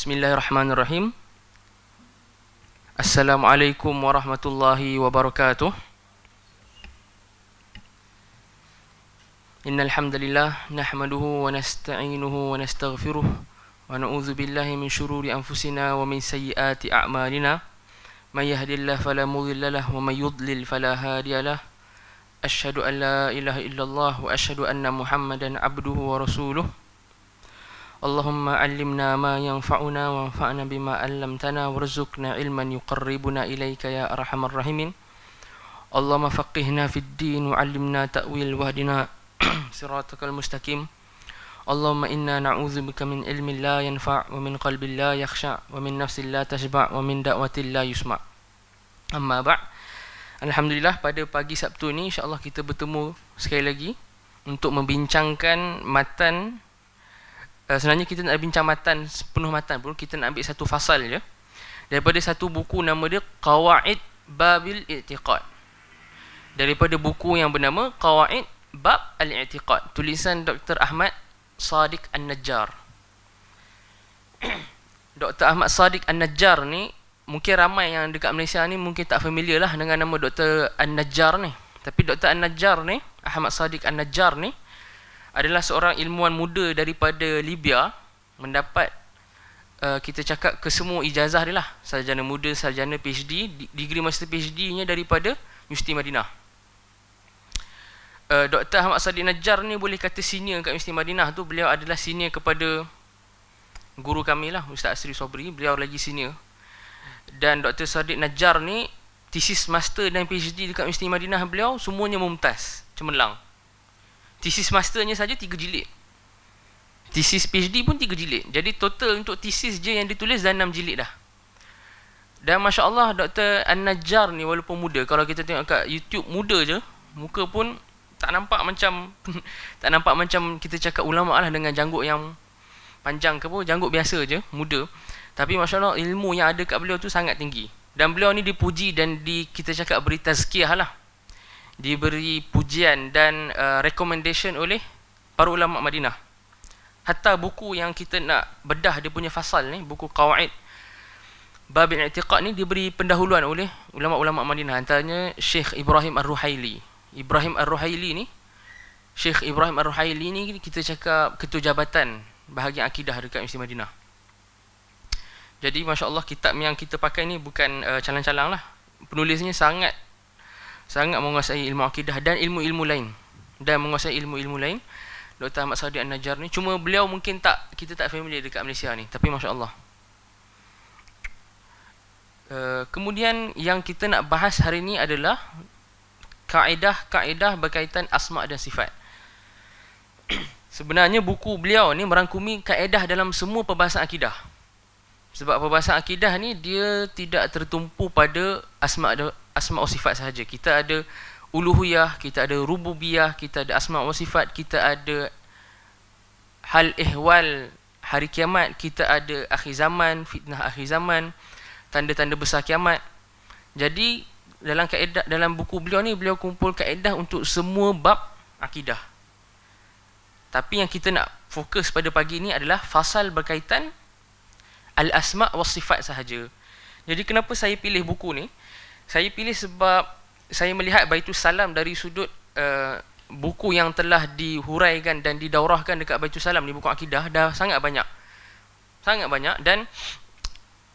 Bismillahirrahmanirrahim. Assalamualaikum warahmatullahi wabarakatuh. Innalhamdulillah. hamdalillah nahmaduhu wa nasta'inuhu wa nastaghfiruh wa na'udzu billahi min shururi anfusina wa min sayyiati a'malina. May yahdihillahu fala lah wa may yudlil fala hadiya lah. an la ilaha illallah wa ashhadu anna Muhammadan 'abduhu wa rasuluhu. اللهم علمنا ما ينفعنا وانفعنا بما علمتنا وارزقنا علما يقربنا اليك يا ارحم الراحمين اللهم فقهنا في الدين وعلمنا تاويل واهدنا صراطك المستقيم اللهم انا نعوذ بك من علم لا ينفع ومن قلب لا يخشع ومن نفس لا تشبع ومن دعوه لا يسمع اما بعد Alhamdulillah pada pagi Sabtu ni insya-Allah kita bertemu sekali lagi untuk membincangkan matan Eh, sebenarnya kita nak bincang matan sepenuh matan pun kita nak ambil satu fasal je daripada satu buku nama dia Qawaid Babil I'tiqad daripada buku yang bernama Qawaid Bab Al-I'tiqad tulisan Dr. Ahmad Sadiq An-Najjar Dr. Ahmad Sadiq An-Najjar ni mungkin ramai yang dekat Malaysia ni mungkin tak familiar lah dengan nama Dr. An-Najjar ni tapi Dr. An-Najjar ni Ahmad Sadiq An-Najjar ni adalah seorang ilmuwan muda daripada Libya mendapat uh, kita cakap kesemua ijazah dia lah sarjana muda sarjana PhD degree master PhD nya daripada Universiti Madinah uh, Dr. Ahmad Sadiq Najjar ni boleh kata senior kat Universiti Madinah tu beliau adalah senior kepada guru kami lah Ustaz Asri Sobri beliau lagi senior dan Dr. Sadiq Najjar ni thesis master dan PhD dekat Universiti Madinah beliau semuanya mumtaz cemerlang Thesis masternya saja tiga jilid. Thesis PhD pun tiga jilid. Jadi total untuk thesis je yang ditulis dah enam jilid dah. Dan Masya Allah Dr. An-Najjar ni walaupun muda Kalau kita tengok kat YouTube muda je Muka pun tak nampak macam Tak nampak macam kita cakap ulama lah Dengan janggut yang panjang ke pun Janggut biasa je, muda Tapi Masya Allah ilmu yang ada kat beliau tu sangat tinggi Dan beliau ni dipuji dan di, kita cakap beri tazkiah lah diberi pujian dan uh, recommendation oleh para ulama Madinah. Hatta buku yang kita nak bedah dia punya fasal ni, buku Qawaid Bab Al-Itiqad ni diberi pendahuluan oleh ulama-ulama Madinah antaranya Sheikh Ibrahim Ar-Ruhaili. Ibrahim Ar-Ruhaili ni Syekh Ibrahim Ar-Ruhaili ni kita cakap ketua jabatan bahagian akidah dekat Universiti Madinah. Jadi masya-Allah kitab yang kita pakai ni bukan uh, calang-calang lah. Penulisnya sangat sangat menguasai ilmu akidah dan ilmu-ilmu lain dan menguasai ilmu-ilmu lain Dr. Ahmad Saudi An-Najjar ni cuma beliau mungkin tak kita tak familiar dekat Malaysia ni tapi masya-Allah uh, kemudian yang kita nak bahas hari ni adalah kaedah-kaedah berkaitan asma dan sifat sebenarnya buku beliau ni merangkumi kaedah dalam semua perbahasan akidah sebab pembahasan akidah ni dia tidak tertumpu pada asma asma wa sifat sahaja. Kita ada uluhiyah, kita ada rububiyah, kita ada asma wa sifat, kita ada hal ihwal hari kiamat, kita ada akhir zaman, fitnah akhir zaman, tanda-tanda besar kiamat. Jadi dalam kaedah dalam buku beliau ni beliau kumpul kaedah untuk semua bab akidah. Tapi yang kita nak fokus pada pagi ini adalah fasal berkaitan al-asma wa sifat sahaja. Jadi kenapa saya pilih buku ni? Saya pilih sebab saya melihat Baitul Salam dari sudut uh, buku yang telah dihuraikan dan didaurahkan dekat Baitul Salam ni buku akidah dah sangat banyak. Sangat banyak dan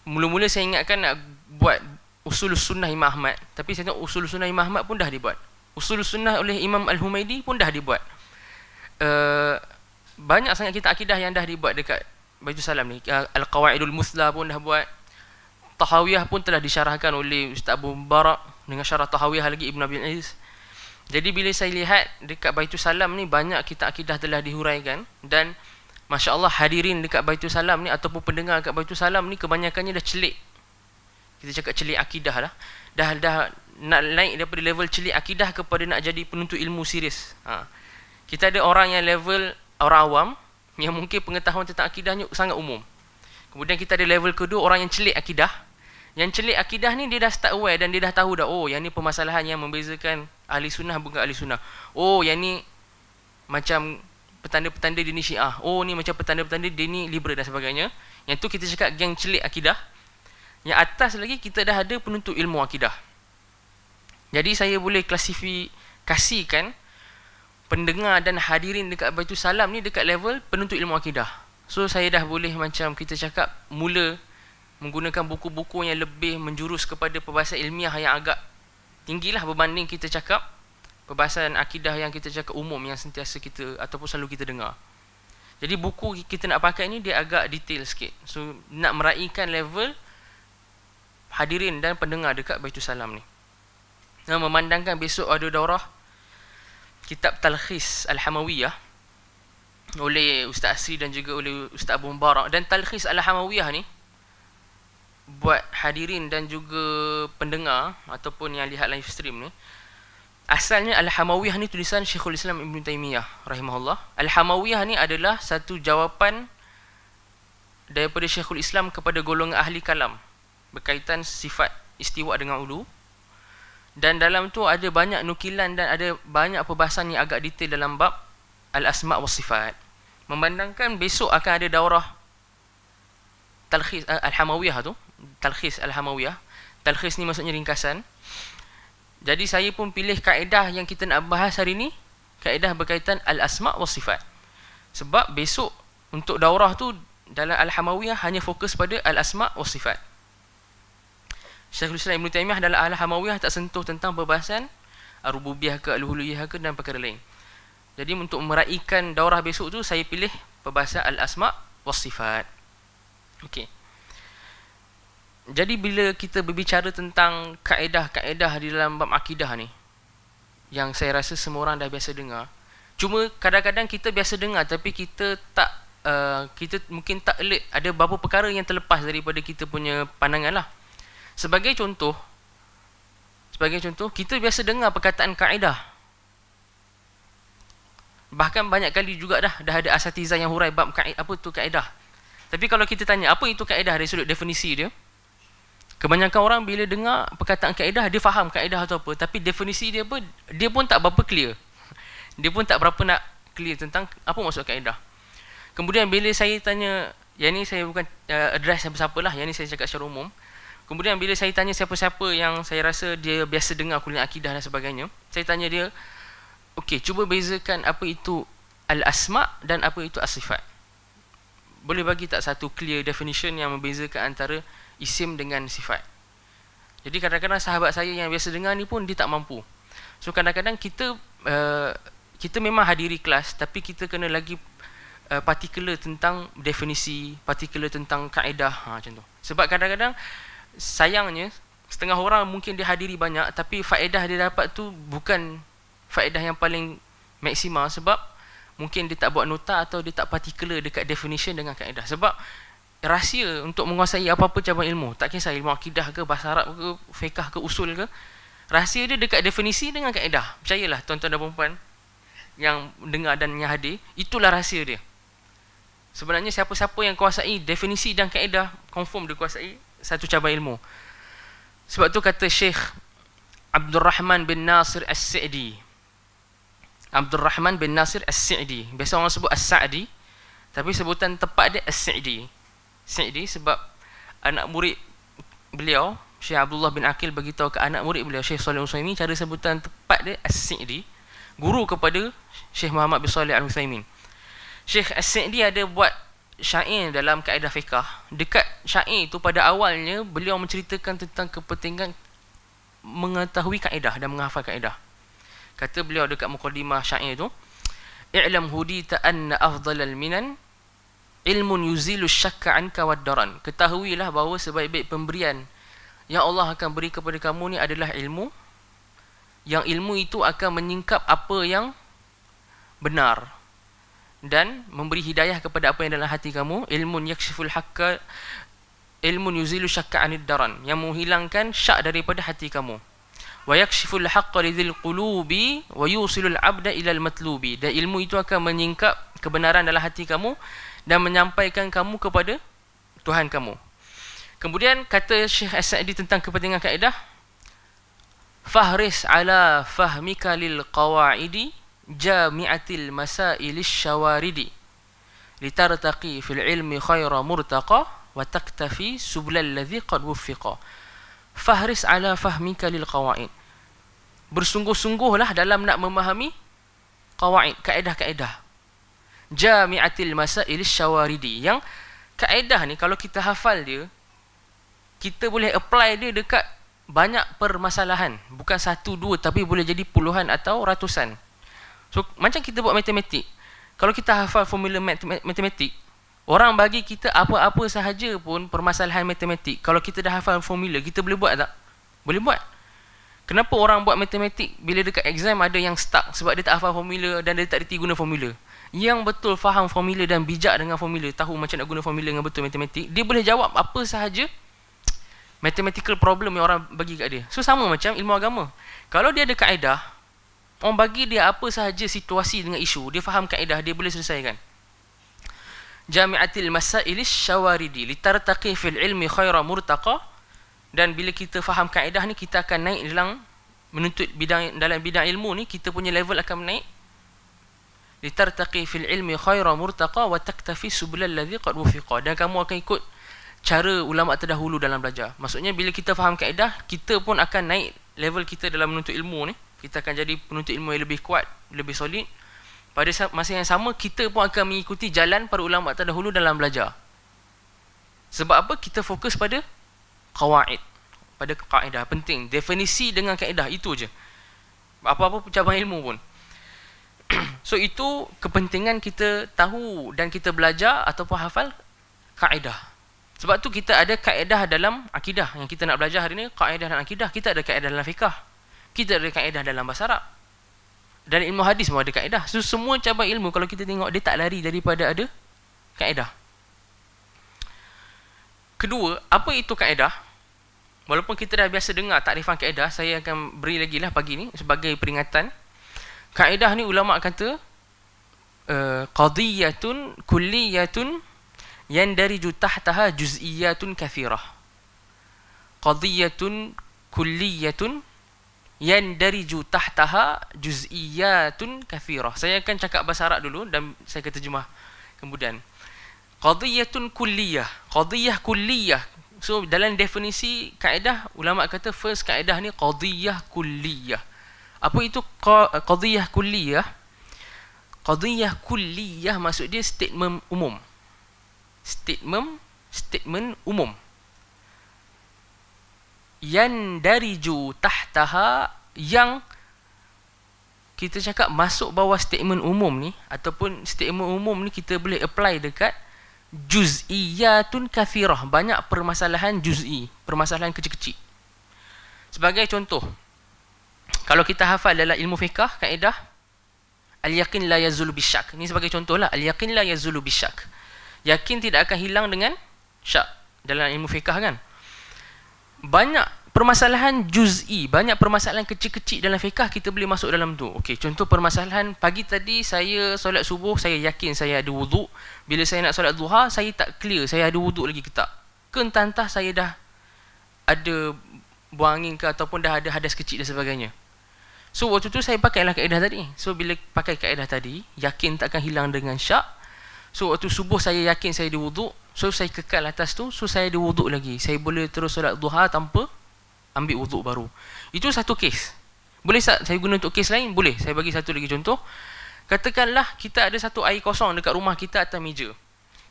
mula-mula saya ingatkan nak buat Usul Sunnah Imam Ahmad, tapi saya tengok Usul Sunnah Imam Ahmad pun dah dibuat. Usul Sunnah oleh Imam Al-Humaidi pun dah dibuat. Uh, banyak sangat kita akidah yang dah dibuat dekat Baitul salam ni uh, Al-Qawaidul Muthla pun dah buat Tahawiyah pun telah disyarahkan oleh Ustaz Abu Barak dengan syarah Tahawiyah lagi Ibn Abi Aziz jadi bila saya lihat dekat Baitul Salam ni banyak kitab akidah telah dihuraikan dan Masya Allah hadirin dekat Baitul Salam ni ataupun pendengar dekat Baitul Salam ni kebanyakannya dah celik. Kita cakap celik akidah lah. Dah, dah nak naik daripada level celik akidah kepada nak jadi penuntut ilmu serius. Ha. Kita ada orang yang level orang awam, yang mungkin pengetahuan tentang akidahnya sangat umum. Kemudian kita ada level kedua orang yang celik akidah. Yang celik akidah ni dia dah start aware dan dia dah tahu dah oh yang ni permasalahan yang membezakan ahli sunnah bukan ahli sunnah. Oh yang ni macam petanda-petanda dia ni syiah. Oh ni macam petanda-petanda dia ni liberal dan sebagainya. Yang tu kita cakap geng celik akidah. Yang atas lagi kita dah ada penuntut ilmu akidah. Jadi saya boleh klasifikasikan kasihkan pendengar dan hadirin dekat Baitul Salam ni dekat level penuntut ilmu akidah. So saya dah boleh macam kita cakap mula menggunakan buku-buku yang lebih menjurus kepada perbahasan ilmiah yang agak tinggilah berbanding kita cakap perbahasan akidah yang kita cakap umum yang sentiasa kita ataupun selalu kita dengar. Jadi buku kita nak pakai ni dia agak detail sikit. So nak meraihkan level hadirin dan pendengar dekat Baitul Salam ni. Nah, memandangkan besok ada daurah kitab Talkhis Al-Hamawiyah oleh Ustaz Asri dan juga oleh Ustaz Abu Mubarak dan Talkhis Al-Hamawiyah ni buat hadirin dan juga pendengar ataupun yang lihat live stream ni asalnya Al-Hamawiyah ni tulisan Syekhul Islam Ibn Taymiyah rahimahullah Al-Hamawiyah ni adalah satu jawapan daripada Syekhul Islam kepada golongan ahli kalam berkaitan sifat istiwa dengan ulu dan dalam tu ada banyak nukilan dan ada banyak perbahasan yang agak detail dalam bab al-asma wa sifat. Memandangkan besok akan ada daurah talkhis eh, al-hamawiyah tu, talkhis al-hamawiyah. Talkhis ni maksudnya ringkasan. Jadi saya pun pilih kaedah yang kita nak bahas hari ni, kaedah berkaitan al-asma wa sifat. Sebab besok untuk daurah tu dalam al-hamawiyah hanya fokus pada al-asma wa sifat. Syekhul Islam Ibn Taymiyah adalah ahli Hamawiyah tak sentuh tentang perbahasan rububiyah ke aluhuluyah ke dan perkara lain. Jadi untuk meraihkan daurah besok tu saya pilih perbahasan al-asma' was sifat. Okey. Jadi bila kita berbicara tentang kaedah-kaedah di dalam bab akidah ni yang saya rasa semua orang dah biasa dengar. Cuma kadang-kadang kita biasa dengar tapi kita tak uh, kita mungkin tak alert ada beberapa perkara yang terlepas daripada kita punya pandangan lah. Sebagai contoh, sebagai contoh, kita biasa dengar perkataan kaedah. Bahkan banyak kali juga dah dah ada asatizah yang hurai bab kaedah, apa tu kaedah. Tapi kalau kita tanya apa itu kaedah dari sudut definisi dia, kebanyakan orang bila dengar perkataan kaedah dia faham kaedah atau apa, tapi definisi dia apa dia pun tak berapa clear. Dia pun tak berapa nak clear tentang apa maksud kaedah. Kemudian bila saya tanya, yang ini saya bukan uh, address siapa-siapalah, yang ini saya cakap secara umum. Kemudian bila saya tanya siapa-siapa yang saya rasa dia biasa dengar kuliah akidah dan sebagainya, saya tanya dia, okey, cuba bezakan apa itu al-asma' dan apa itu as Boleh bagi tak satu clear definition yang membezakan antara isim dengan sifat? Jadi kadang-kadang sahabat saya yang biasa dengar ni pun dia tak mampu. So kadang-kadang kita uh, kita memang hadiri kelas tapi kita kena lagi uh, particular tentang definisi, particular tentang kaedah, ha, macam tu. Sebab kadang-kadang sayangnya setengah orang mungkin dihadiri banyak tapi faedah dia dapat tu bukan faedah yang paling maksimal sebab mungkin dia tak buat nota atau dia tak particular dekat definition dengan kaedah sebab rahsia untuk menguasai apa-apa cabang ilmu tak kisah ilmu akidah ke bahasa Arab ke fiqh ke usul ke rahsia dia dekat definisi dengan kaedah percayalah tuan-tuan dan puan-puan yang dengar dan yang hadir itulah rahsia dia sebenarnya siapa-siapa yang kuasai definisi dan kaedah confirm dia kuasai satu cabang ilmu. Sebab tu kata Syekh Abdul Rahman bin Nasir As-Sa'di. Abdul Rahman bin Nasir As-Sa'di. Biasa orang sebut As-Sa'di, tapi sebutan tepat dia As-Sa'di. Sa'di sebab anak murid beliau Syekh Abdullah bin Akil beritahu ke anak murid beliau Syekh Salih Usaimi cara sebutan tepat dia As-Sa'di guru kepada Syekh Muhammad bin Salih Al-Husaimin. Syekh As-Sa'di ada buat syair dalam kaedah fiqah dekat syair itu pada awalnya beliau menceritakan tentang kepentingan mengetahui kaedah dan menghafal kaedah kata beliau dekat mukadimah syair itu i'lam hudita ta'anna afdal al minan ilmun yuzilu syakka anka waddaran ketahuilah bahawa sebaik-baik pemberian yang Allah akan beri kepada kamu ni adalah ilmu yang ilmu itu akan menyingkap apa yang benar dan memberi hidayah kepada apa yang dalam hati kamu ilmun yakshiful haqqa ilmun yuzilu syakka anid daran yang menghilangkan syak daripada hati kamu wa yakshiful haqqa lidhil qulubi wa yusilul abda ilal matlubi dan ilmu itu akan menyingkap kebenaran dalam hati kamu dan menyampaikan kamu kepada Tuhan kamu kemudian kata Syekh Asadi tentang kepentingan kaedah fahris ala fahmika lil qawaidi jami'atil masailis syawaridi litartaqi fil ilmi khaira murtaqa wa taktafi sublal ladzi qad wuffiqa fahris ala fahmika lil qawaid bersungguh-sungguhlah dalam nak memahami qawaid kaedah-kaedah jami'atil masailis syawaridi yang kaedah ni kalau kita hafal dia kita boleh apply dia dekat banyak permasalahan bukan satu dua tapi boleh jadi puluhan atau ratusan So macam kita buat matematik. Kalau kita hafal formula mat- matematik, orang bagi kita apa-apa sahaja pun permasalahan matematik. Kalau kita dah hafal formula, kita boleh buat tak? Boleh buat. Kenapa orang buat matematik bila dekat exam ada yang stuck sebab dia tak hafal formula dan dia tak reti guna formula? Yang betul faham formula dan bijak dengan formula, tahu macam nak guna formula dengan betul matematik, dia boleh jawab apa sahaja mathematical problem yang orang bagi kat dia. So sama macam ilmu agama. Kalau dia ada kaedah, orang bagi dia apa sahaja situasi dengan isu, dia faham kaedah, dia boleh selesaikan. Jami'atil masail syawaridi litartaqi fil ilmi khaira murtaqa dan bila kita faham kaedah ni kita akan naik dalam menuntut bidang dalam bidang ilmu ni kita punya level akan naik litartaqi fil ilmi khaira murtaqa wa taktafi subulal ladzi qad wufiqa dan kamu akan ikut cara ulama terdahulu dalam belajar maksudnya bila kita faham kaedah kita pun akan naik level kita dalam menuntut ilmu ni kita akan jadi penuntut ilmu yang lebih kuat, lebih solid. Pada masa yang sama, kita pun akan mengikuti jalan para ulama terdahulu dalam belajar. Sebab apa? Kita fokus pada kawaid. Pada kaedah. Penting. Definisi dengan kaedah. Itu je. Apa-apa cabang ilmu pun. so, itu kepentingan kita tahu dan kita belajar ataupun hafal kaedah. Sebab tu kita ada kaedah dalam akidah. Yang kita nak belajar hari ni, kaedah dalam akidah. Kita ada kaedah dalam fiqah kita ada kaedah dalam bahasa Arab dan ilmu hadis semua ada kaedah so, semua cabang ilmu kalau kita tengok dia tak lari daripada ada kaedah kedua apa itu kaedah walaupun kita dah biasa dengar takrifan kaedah saya akan beri lagi lah pagi ni sebagai peringatan kaedah ni ulama kata eh, qadiyatun kulliyatun yang dari jutah taha juz'iyatun kathirah qadiyatun kulliyatun yang dari jutah taha juz'iyatun kathirah. Saya akan cakap bahasa Arab dulu dan saya akan terjemah kemudian. Qadiyatun kulliyah. Qadiyah kulliyah. So dalam definisi kaedah, ulama kata first kaedah ni qadiyah kulliyah. Apa itu qadiyah kulliyah? Qadiyah kulliyah maksud dia statement umum. Statement statement umum. Yang dari yandariju tahtaha yang kita cakap masuk bawah statement umum ni ataupun statement umum ni kita boleh apply dekat juz'iyatun kafirah banyak permasalahan juz'i permasalahan kecil-kecil sebagai contoh kalau kita hafal dalam ilmu fiqah kaedah al-yaqin la yazulu bisyak ni sebagai contohlah al-yaqin la yazulu bisyak yakin tidak akan hilang dengan syak dalam ilmu fiqah kan banyak permasalahan juz'i, banyak permasalahan kecil-kecil dalam fiqah kita boleh masuk dalam tu. Okey, contoh permasalahan pagi tadi saya solat subuh, saya yakin saya ada wuduk. Bila saya nak solat duha, saya tak clear saya ada wuduk lagi ke tak. Ke entah saya dah ada buang angin ke ataupun dah ada hadas kecil dan sebagainya. So waktu tu saya pakailah kaedah tadi. So bila pakai kaedah tadi, yakin takkan hilang dengan syak, So waktu subuh saya yakin saya diwuduk, so saya kekal atas tu, so saya diwuduk lagi. Saya boleh terus solat duha tanpa ambil wuduk baru. Itu satu kes. Boleh saya guna untuk kes lain? Boleh. Saya bagi satu lagi contoh. Katakanlah kita ada satu air kosong dekat rumah kita atas meja.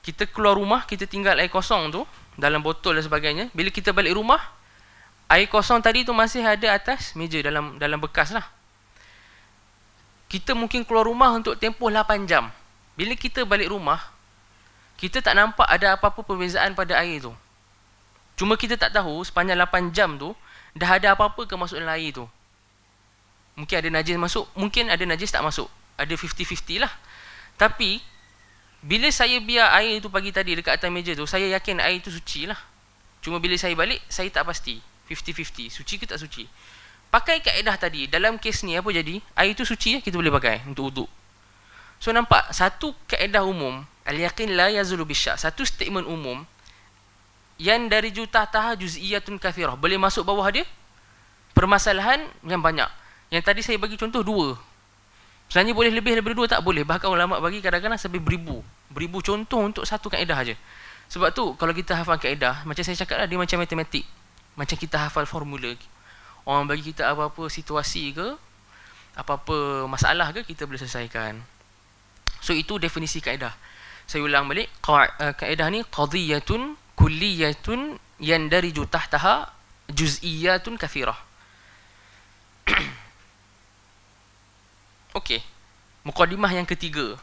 Kita keluar rumah, kita tinggal air kosong tu dalam botol dan sebagainya. Bila kita balik rumah, air kosong tadi tu masih ada atas meja dalam dalam bekas lah. Kita mungkin keluar rumah untuk tempoh 8 jam. Bila kita balik rumah, kita tak nampak ada apa-apa perbezaan pada air tu. Cuma kita tak tahu sepanjang 8 jam tu, dah ada apa-apa ke masuk dalam air tu. Mungkin ada najis masuk, mungkin ada najis tak masuk. Ada 50-50 lah. Tapi, bila saya biar air tu pagi tadi dekat atas meja tu, saya yakin air tu suci lah. Cuma bila saya balik, saya tak pasti. 50-50. Suci ke tak suci? Pakai kaedah tadi, dalam kes ni apa jadi? Air tu suci lah, kita boleh pakai untuk uduk. So nampak satu kaedah umum al-yaqin la yazulu bisyak. Satu statement umum yang dari juta taha juz'iyatun kathirah boleh masuk bawah dia permasalahan yang banyak. Yang tadi saya bagi contoh dua. Sebenarnya boleh lebih daripada dua tak boleh. Bahkan ulama bagi kadang-kadang sampai beribu. Beribu contoh untuk satu kaedah aja. Sebab tu kalau kita hafal kaedah macam saya cakaplah dia macam matematik. Macam kita hafal formula. Orang bagi kita apa-apa situasi ke apa-apa masalah ke kita boleh selesaikan. So itu definisi kaedah. Saya ulang balik, Ka- uh, kaedah ni qadiyatun kulliyatun yang dari jutah taha juz'iyatun kathirah. Okey. Mukadimah yang ketiga.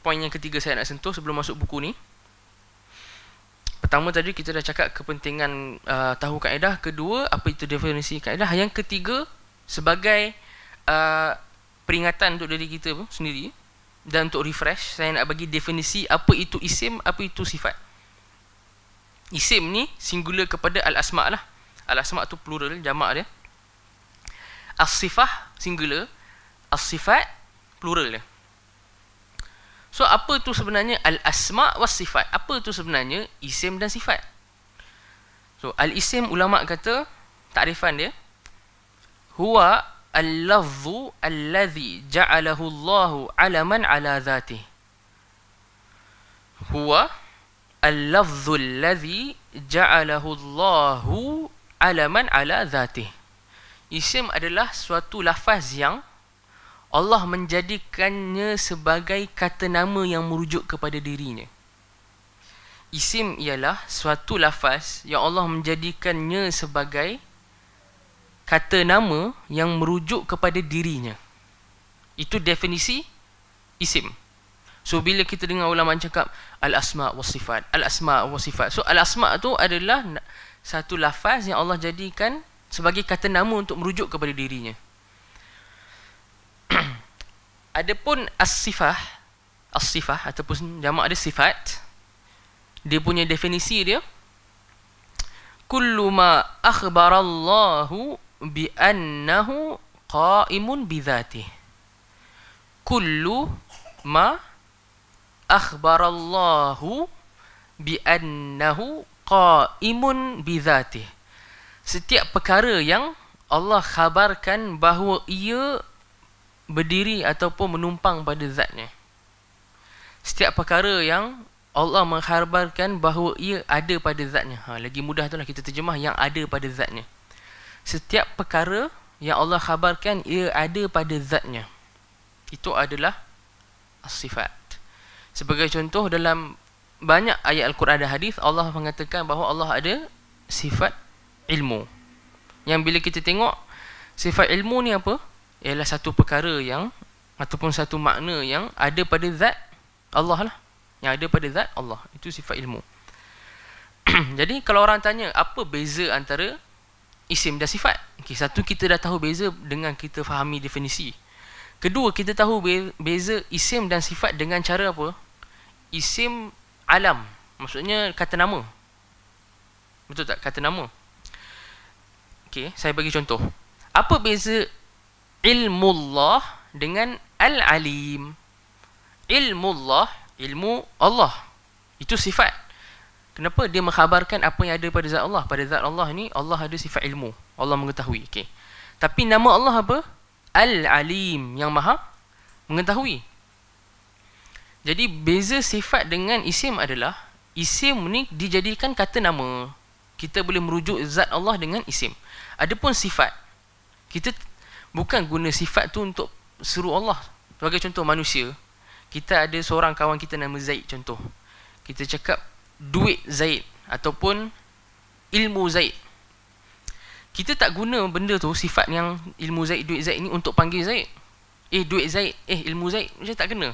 Poin yang ketiga saya nak sentuh sebelum masuk buku ni. Pertama tadi kita dah cakap kepentingan uh, tahu kaedah. Kedua, apa itu definisi kaedah. Yang ketiga, sebagai uh, peringatan untuk diri kita sendiri dan untuk refresh saya nak bagi definisi apa itu isim apa itu sifat isim ni singular kepada al asma lah al asma tu plural jama dia as sifah singular as sifat plural dia so apa tu sebenarnya al asma was sifat apa tu sebenarnya isim dan sifat so al isim ulama kata takrifan dia huwa al-lafzu alladhi ja'alahu Allah 'alaman 'ala dhatihi. Huwa al-lafzu alladhi ja'alahu Allah 'alaman 'ala dhatihi. Isim adalah suatu lafaz yang Allah menjadikannya sebagai kata nama yang merujuk kepada dirinya. Isim ialah suatu lafaz yang Allah menjadikannya sebagai kata nama yang merujuk kepada dirinya. Itu definisi isim. So bila kita dengar ulama cakap al-asma wa sifat, al-asma wa sifat. So al-asma tu adalah satu lafaz yang Allah jadikan sebagai kata nama untuk merujuk kepada dirinya. Adapun as-sifah, as-sifah ataupun jamak ada sifat, dia punya definisi dia kullu ma Allahu biannahu qaimun bidhati kullu ma akhbarallahu biannahu qaimun bidhati setiap perkara yang Allah khabarkan bahawa ia berdiri ataupun menumpang pada zatnya setiap perkara yang Allah mengharbarkan bahawa ia ada pada zatnya. Ha, lagi mudah tu lah kita terjemah yang ada pada zatnya setiap perkara yang Allah khabarkan ia ada pada zatnya. Itu adalah sifat. Sebagai contoh dalam banyak ayat Al-Quran dan hadis Allah mengatakan bahawa Allah ada sifat ilmu. Yang bila kita tengok sifat ilmu ni apa? Ialah satu perkara yang ataupun satu makna yang ada pada zat Allah lah. Yang ada pada zat Allah. Itu sifat ilmu. Jadi kalau orang tanya apa beza antara isim dan sifat. Okay, satu kita dah tahu beza dengan kita fahami definisi. Kedua kita tahu beza isim dan sifat dengan cara apa? Isim alam, maksudnya kata nama. Betul tak kata nama? Okay, saya bagi contoh. Apa beza ilmullah dengan al-alim? Ilmullah, ilmu Allah. Itu sifat. Kenapa dia mengkhabarkan apa yang ada pada zat Allah? Pada zat Allah ni Allah ada sifat ilmu. Allah mengetahui. Okey. Tapi nama Allah apa? Al-Alim yang Maha mengetahui. Jadi beza sifat dengan isim adalah isim ni dijadikan kata nama. Kita boleh merujuk zat Allah dengan isim. Adapun sifat kita bukan guna sifat tu untuk suruh Allah. Sebagai contoh manusia, kita ada seorang kawan kita nama Zaid contoh. Kita cakap duit Zaid ataupun ilmu Zaid. Kita tak guna benda tu sifat yang ilmu Zaid, duit Zaid ni untuk panggil Zaid. Eh duit Zaid, eh ilmu Zaid, macam tak kena.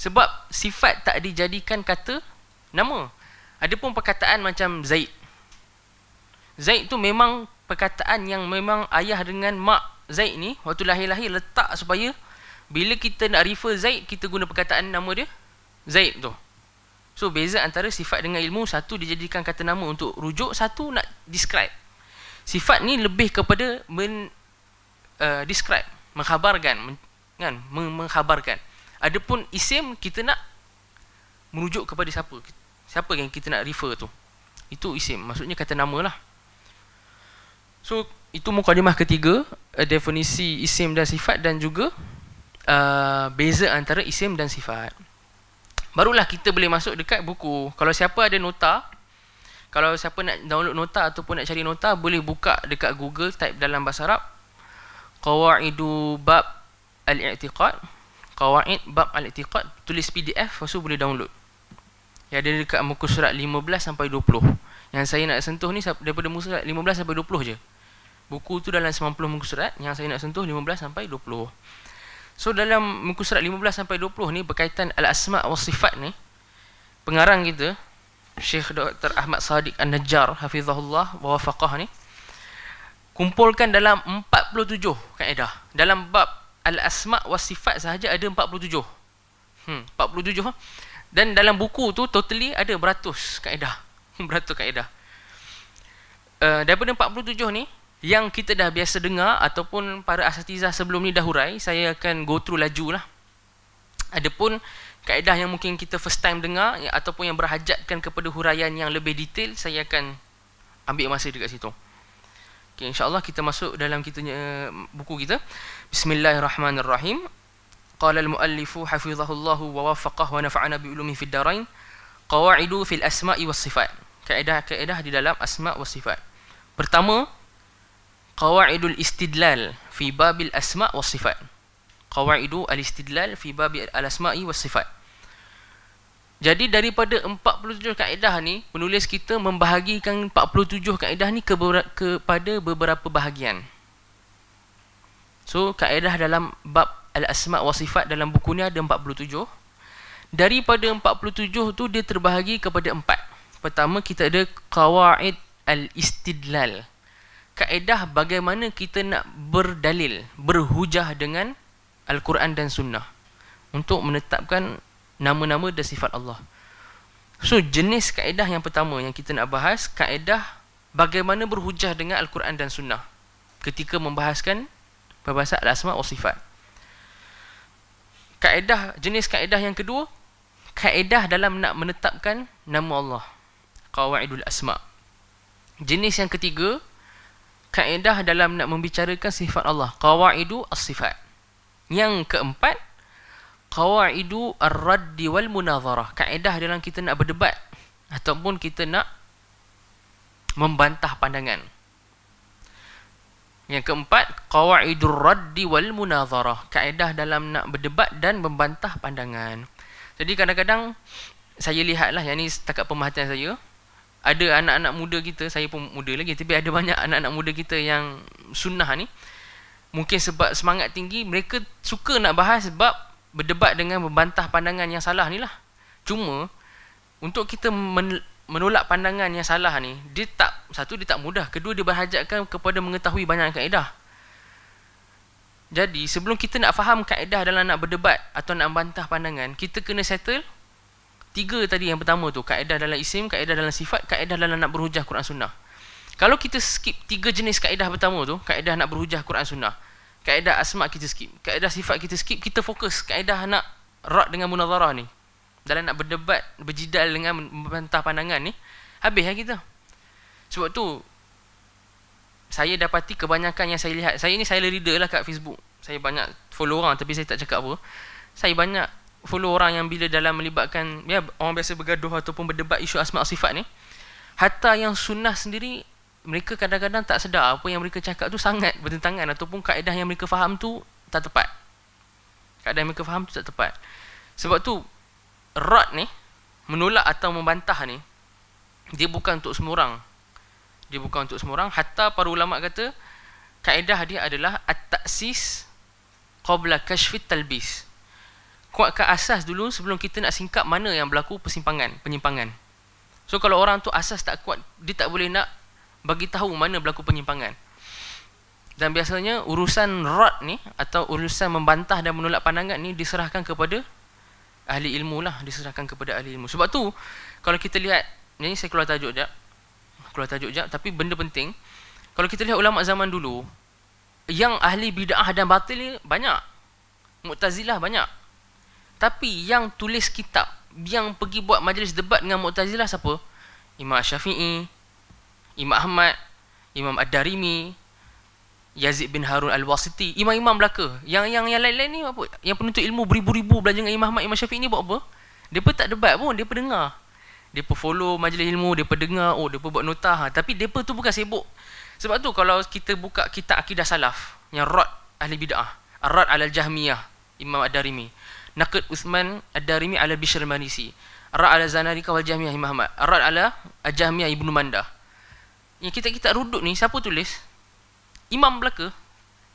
Sebab sifat tak dijadikan kata nama. Ada pun perkataan macam Zaid. Zaid tu memang perkataan yang memang ayah dengan mak Zaid ni waktu lahir-lahir letak supaya bila kita nak refer Zaid, kita guna perkataan nama dia Zaid tu. So beza antara sifat dengan ilmu satu dijadikan kata nama untuk rujuk satu nak describe. Sifat ni lebih kepada men uh, describe, mengkhabarkan men, kan mengkhabarkan. Adapun isim kita nak merujuk kepada siapa? Siapa yang kita nak refer tu? Itu isim, maksudnya kata nama lah. So itu mukadimah ketiga, uh, definisi isim dan sifat dan juga uh, beza antara isim dan sifat barulah kita boleh masuk dekat buku. Kalau siapa ada nota, kalau siapa nak download nota ataupun nak cari nota, boleh buka dekat Google, type dalam bahasa Arab. Qawaidu bab al-i'tiqad. Qawaid bab al-i'tiqad. Tulis PDF, lepas tu boleh download. Ya ada dekat muka surat 15 sampai 20. Yang saya nak sentuh ni daripada muka surat 15 sampai 20 je. Buku tu dalam 90 muka surat. Yang saya nak sentuh 15 sampai 20. So dalam muka surat 15 sampai 20 ni berkaitan al-asma' wa sifat ni pengarang kita Syekh Dr. Ahmad Sadiq An-Najjar hafizahullah wa wafaqah ni kumpulkan dalam 47 kaedah. Dalam bab al-asma' wa sifat sahaja ada 47. Hmm, 47 Dan dalam buku tu totally ada beratus kaedah. beratus kaedah. Uh, daripada 47 ni yang kita dah biasa dengar ataupun para asatizah sebelum ni dah hurai, saya akan go through laju lah. Adapun kaedah yang mungkin kita first time dengar ya, ataupun yang berhajatkan kepada huraian yang lebih detail, saya akan ambil masa dekat situ. Okay, InsyaAllah kita masuk dalam kitanya, eh, buku kita. Bismillahirrahmanirrahim. Qala al-muallifu hafizahullahu wa wafaqah wa nafa'ana bi'ulumi fid darain. Qawa'idu fil asma'i wa sifat. Kaedah-kaedah di dalam asma' wa sifat. Pertama, qawaidul istidlal fi babil asma' was sifat. Qawaidu al-istidlal fi babi al-asma'i was sifat. Jadi daripada 47 kaedah ni, penulis kita membahagikan 47 kaedah ni kepada beberapa bahagian. So, kaedah dalam bab al-asma' was sifat dalam buku ni ada 47. Daripada 47 tu, dia terbahagi kepada 4. Pertama, kita ada qawaid Al-istidlal kaedah bagaimana kita nak berdalil, berhujah dengan Al-Quran dan Sunnah untuk menetapkan nama-nama dan sifat Allah. So, jenis kaedah yang pertama yang kita nak bahas, kaedah bagaimana berhujah dengan Al-Quran dan Sunnah ketika membahaskan perbahasan Al-Asma wa Sifat. Kaedah, jenis kaedah yang kedua, kaedah dalam nak menetapkan nama Allah. Qawaidul Asma. Jenis yang ketiga, kaedah dalam nak membicarakan sifat Allah. Qawaidu as-sifat. Yang keempat, Qawaidu ar-raddi wal-munazarah. Kaedah dalam kita nak berdebat. Ataupun kita nak membantah pandangan. Yang keempat, Qawaidu ar-raddi wal-munazarah. Kaedah dalam nak berdebat dan membantah pandangan. Jadi kadang-kadang, saya lihatlah, yang ini setakat pemerhatian saya, ada anak-anak muda kita, saya pun muda lagi, tapi ada banyak anak-anak muda kita yang sunnah ni, mungkin sebab semangat tinggi, mereka suka nak bahas sebab berdebat dengan membantah pandangan yang salah ni lah. Cuma, untuk kita menolak pandangan yang salah ni, dia tak, satu dia tak mudah, kedua dia berhajatkan kepada mengetahui banyak kaedah. Jadi, sebelum kita nak faham kaedah dalam nak berdebat atau nak membantah pandangan, kita kena settle tiga tadi yang pertama tu kaedah dalam isim kaedah dalam sifat kaedah dalam nak berhujah Quran Sunnah kalau kita skip tiga jenis kaedah pertama tu kaedah nak berhujah Quran Sunnah kaedah asma kita skip kaedah sifat kita skip kita fokus kaedah nak rak dengan munazarah ni dalam nak berdebat berjidal dengan membantah pandangan ni habis lah kita sebab tu saya dapati kebanyakan yang saya lihat saya ni saya leader lah kat Facebook saya banyak follow orang tapi saya tak cakap apa saya banyak follow orang yang bila dalam melibatkan ya orang biasa bergaduh ataupun berdebat isu asma sifat ni hatta yang sunnah sendiri mereka kadang-kadang tak sedar apa yang mereka cakap tu sangat bertentangan ataupun kaedah yang mereka faham tu tak tepat kaedah yang mereka faham tu tak tepat sebab tu rad ni menolak atau membantah ni dia bukan untuk semua orang dia bukan untuk semua orang hatta para ulama kata kaedah dia adalah at-taksis qabla kashfit talbis Kuat ke asas dulu sebelum kita nak singkap mana yang berlaku persimpangan, penyimpangan. So kalau orang tu asas tak kuat, dia tak boleh nak bagi tahu mana berlaku penyimpangan. Dan biasanya urusan rot ni atau urusan membantah dan menolak pandangan ni diserahkan kepada ahli ilmu lah, diserahkan kepada ahli ilmu. Sebab tu kalau kita lihat ni saya keluar tajuk jap. Keluar tajuk jap tapi benda penting. Kalau kita lihat ulama zaman dulu yang ahli bidah dan batil ni banyak. Mu'tazilah banyak. Tapi yang tulis kitab Yang pergi buat majlis debat dengan Mu'tazilah siapa? Imam Syafi'i Imam Ahmad Imam Ad-Darimi Yazid bin Harun Al-Wasiti Imam-imam belaka Yang yang yang lain-lain ni apa? Yang penuntut ilmu beribu-ribu belajar dengan Imam Ahmad Imam Syafi'i ni buat apa? Dia pun tak debat pun Dia pun dengar Dia pun follow majlis ilmu Dia pun dengar Oh dia pun buat nota ha. Tapi dia pun tu bukan sibuk Sebab tu kalau kita buka kitab akidah salaf Yang rot ahli bid'ah rot rad al-Jahmiyah Imam Ad-Darimi ad darimi naqad Uthman Ad-Darimi ala Bishr Manisi Ra' ala Zanari kawal Jahmiyah Imam Ahmad Ra' ala Jahmiyah Ibn Mandah Yang kita kita ruduk ni Siapa tulis? Imam belaka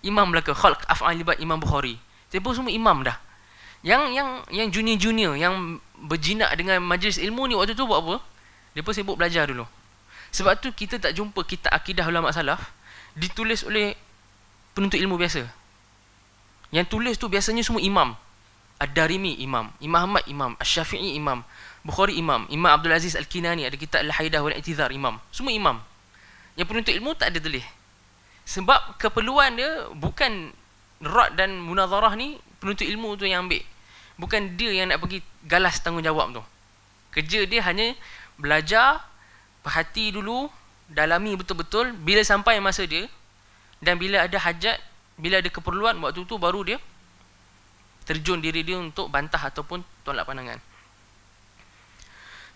Imam belaka Khalq Af'alibat Imam Bukhari Tapi semua imam dah yang yang yang junior-junior yang berjinak dengan majlis ilmu ni waktu tu buat apa? Dia pun sibuk belajar dulu. Sebab tu kita tak jumpa kita akidah ulama salaf ditulis oleh penuntut ilmu biasa. Yang tulis tu biasanya semua imam. Ad-Darimi imam, Imam Ahmad imam, Ash-Shafi'i imam, Bukhari imam, Imam Abdul Aziz Al-Kinani ada kitab Al-Haidah wal Itizar imam. Semua imam. Yang penuntut ilmu tak ada delih. Sebab keperluan dia bukan rad dan munazarah ni penuntut ilmu tu yang ambil. Bukan dia yang nak pergi galas tanggungjawab tu. Kerja dia hanya belajar, perhati dulu, dalami betul-betul bila sampai masa dia dan bila ada hajat, bila ada keperluan waktu tu baru dia terjun diri dia untuk bantah ataupun tolak pandangan.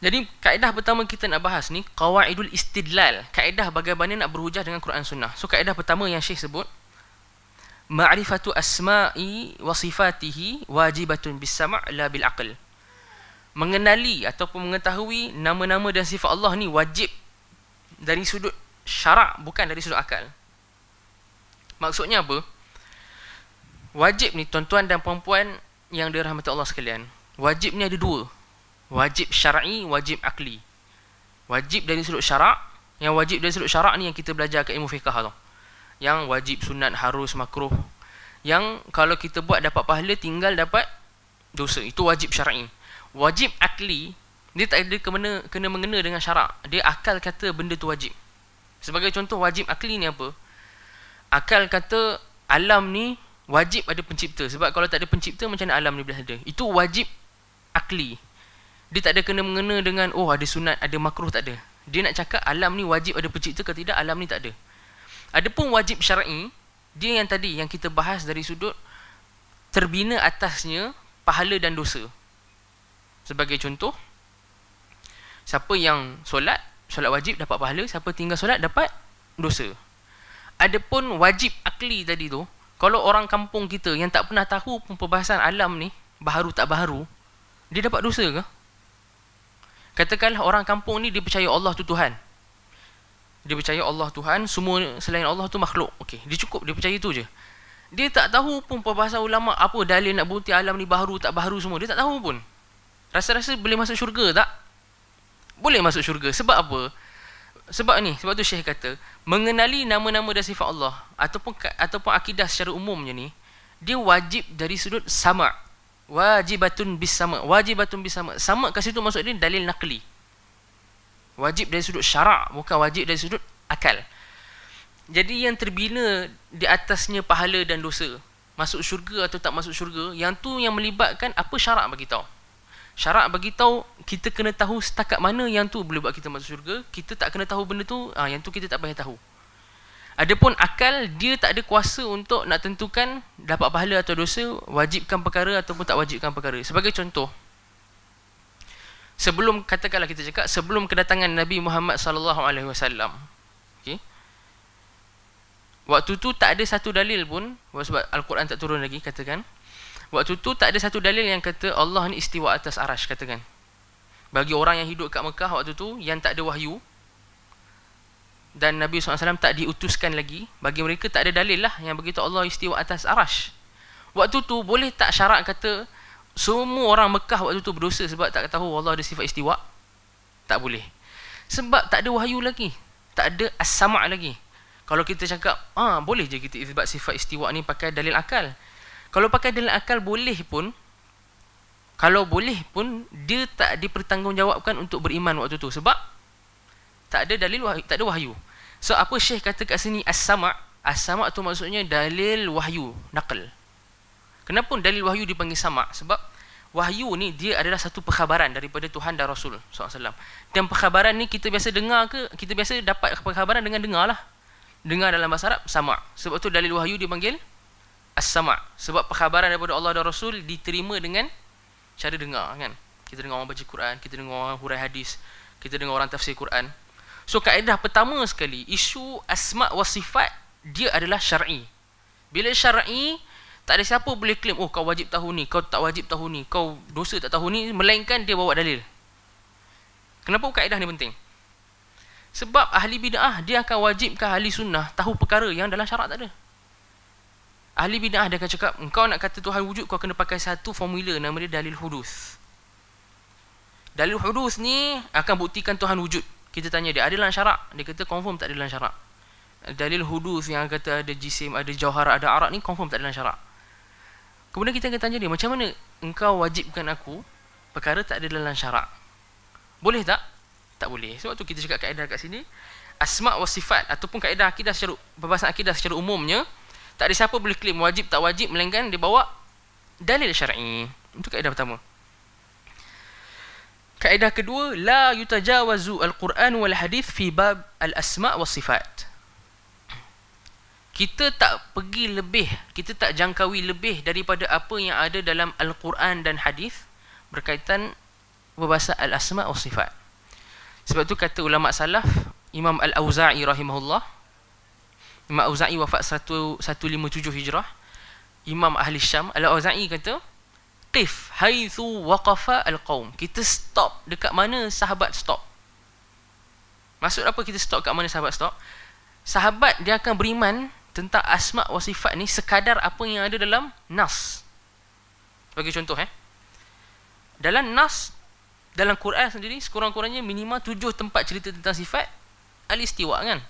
Jadi kaedah pertama kita nak bahas ni qawaidul istidlal, kaedah bagaimana nak berhujah dengan Quran Sunnah. So kaedah pertama yang Syekh sebut ma'rifatu asma'i wa sifatihi wajibatun bisama' la bil Mengenali ataupun mengetahui nama-nama dan sifat Allah ni wajib dari sudut syarak bukan dari sudut akal. Maksudnya apa? wajib ni tuan-tuan dan puan-puan yang dirahmati Allah sekalian wajib ni ada dua wajib syar'i wajib akli wajib dari sudut syarak yang wajib dari sudut syarak ni yang kita belajar kat ilmu fiqh tu yang wajib sunat harus makruh yang kalau kita buat dapat pahala tinggal dapat dosa itu wajib syar'i wajib akli dia tak ada kena kena mengena dengan syarak dia akal kata benda tu wajib sebagai contoh wajib akli ni apa akal kata alam ni wajib ada pencipta sebab kalau tak ada pencipta macam mana alam ni boleh ada itu wajib akli dia tak ada kena mengena dengan oh ada sunat ada makruh tak ada dia nak cakap alam ni wajib ada pencipta ke tidak alam ni tak ada adapun wajib syar'i dia yang tadi yang kita bahas dari sudut terbina atasnya pahala dan dosa sebagai contoh siapa yang solat solat wajib dapat pahala siapa tinggal solat dapat dosa adapun wajib akli tadi tu kalau orang kampung kita yang tak pernah tahu pun perbahasan alam ni baru tak baru, dia dapat dosa ke katakanlah orang kampung ni dia percaya Allah tu Tuhan dia percaya Allah Tuhan semua selain Allah tu makhluk okey dia cukup dia percaya tu je dia tak tahu pun perbahasan ulama apa dalil nak bukti alam ni baru tak baru semua dia tak tahu pun rasa-rasa boleh masuk syurga tak boleh masuk syurga sebab apa sebab ni sebab tu syekh kata mengenali nama-nama dan sifat Allah ataupun ataupun akidah secara umumnya ni dia wajib dari sudut sama' wajibatun bis sama' wajibatun bis sama' sama' kat situ maksud dia dalil naqli wajib dari sudut syarak bukan wajib dari sudut akal jadi yang terbina di atasnya pahala dan dosa masuk syurga atau tak masuk syurga yang tu yang melibatkan apa syarak bagi tahu syarat bagi tahu kita kena tahu setakat mana yang tu boleh buat kita masuk syurga kita tak kena tahu benda tu ha, yang tu kita tak payah tahu adapun akal dia tak ada kuasa untuk nak tentukan dapat pahala atau dosa wajibkan perkara ataupun tak wajibkan perkara sebagai contoh sebelum katakanlah kita cakap sebelum kedatangan Nabi Muhammad sallallahu alaihi wasallam waktu tu tak ada satu dalil pun sebab al-Quran tak turun lagi katakan Waktu tu tak ada satu dalil yang kata Allah ni istiwa atas arash katakan. Bagi orang yang hidup kat Mekah waktu tu yang tak ada wahyu dan Nabi SAW tak diutuskan lagi, bagi mereka tak ada dalil lah yang begitu Allah istiwa atas arash. Waktu tu boleh tak syarat kata semua orang Mekah waktu tu berdosa sebab tak tahu Allah ada sifat istiwa? Tak boleh. Sebab tak ada wahyu lagi. Tak ada as-sama' lagi. Kalau kita cakap, ah boleh je kita sebab sifat istiwa ni pakai dalil akal kalau pakai dalil akal boleh pun kalau boleh pun dia tak dipertanggungjawabkan untuk beriman waktu tu sebab tak ada dalil wahyu, tak ada wahyu so apa syekh kata kat sini as-sama' as-sama' tu maksudnya dalil wahyu naql kenapa pun dalil wahyu dipanggil sama' sebab wahyu ni dia adalah satu perkhabaran daripada Tuhan dan Rasul SAW dan perkhabaran ni kita biasa dengar ke kita biasa dapat perkhabaran dengan dengar lah dengar dalam bahasa Arab sama' sebab tu dalil wahyu dipanggil as-sama' sebab perkhabaran daripada Allah dan Rasul diterima dengan cara dengar kan kita dengar orang baca Quran kita dengar orang hurai hadis kita dengar orang tafsir Quran so kaedah pertama sekali isu asma' wa sifat dia adalah syar'i bila syar'i tak ada siapa boleh claim oh kau wajib tahu ni kau tak wajib tahu ni kau dosa tak tahu ni melainkan dia bawa dalil kenapa kaedah ni penting sebab ahli bid'ah dia akan wajibkan ahli sunnah tahu perkara yang dalam syarak tak ada Ahli bid'ah dia akan cakap engkau nak kata Tuhan wujud kau kena pakai satu formula nama dia dalil hudus. Dalil hudus ni akan buktikan Tuhan wujud. Kita tanya dia ada dalam syarak? Dia kata confirm tak ada dalam syarak. Dalil hudus yang kata ada jisim, ada jauhara, ada arak ni confirm tak ada dalam syarak. Kemudian kita akan tanya dia macam mana engkau wajibkan aku perkara tak ada dalam syarak? Boleh tak? Tak boleh. Sebab tu kita cakap kaedah kat sini asma' wa sifat ataupun kaedah akidah secara perbahasan akidah secara umumnya tak ada siapa boleh klaim wajib tak wajib melainkan dia bawa dalil syar'i. Itu kaedah pertama. Kaedah kedua, la yutajawazu al-Quran wal hadith fi bab al-asma wa sifat. Kita tak pergi lebih, kita tak jangkaui lebih daripada apa yang ada dalam al-Quran dan hadis berkaitan bahasa al-asma wa sifat. Sebab tu kata ulama salaf, Imam Al-Auza'i rahimahullah, Imam Auza'i wafat 157 Hijrah. Imam Ahli Syam, Al-Auza'i kata, Qif haithu waqafa al-qawm. Kita stop dekat mana sahabat stop. Maksud apa kita stop Dekat mana sahabat stop? Sahabat dia akan beriman tentang asma' wa sifat ni sekadar apa yang ada dalam nas. Bagi contoh eh. Dalam nas, dalam Quran sendiri, sekurang-kurangnya minima tujuh tempat cerita tentang sifat al-istiwa kan?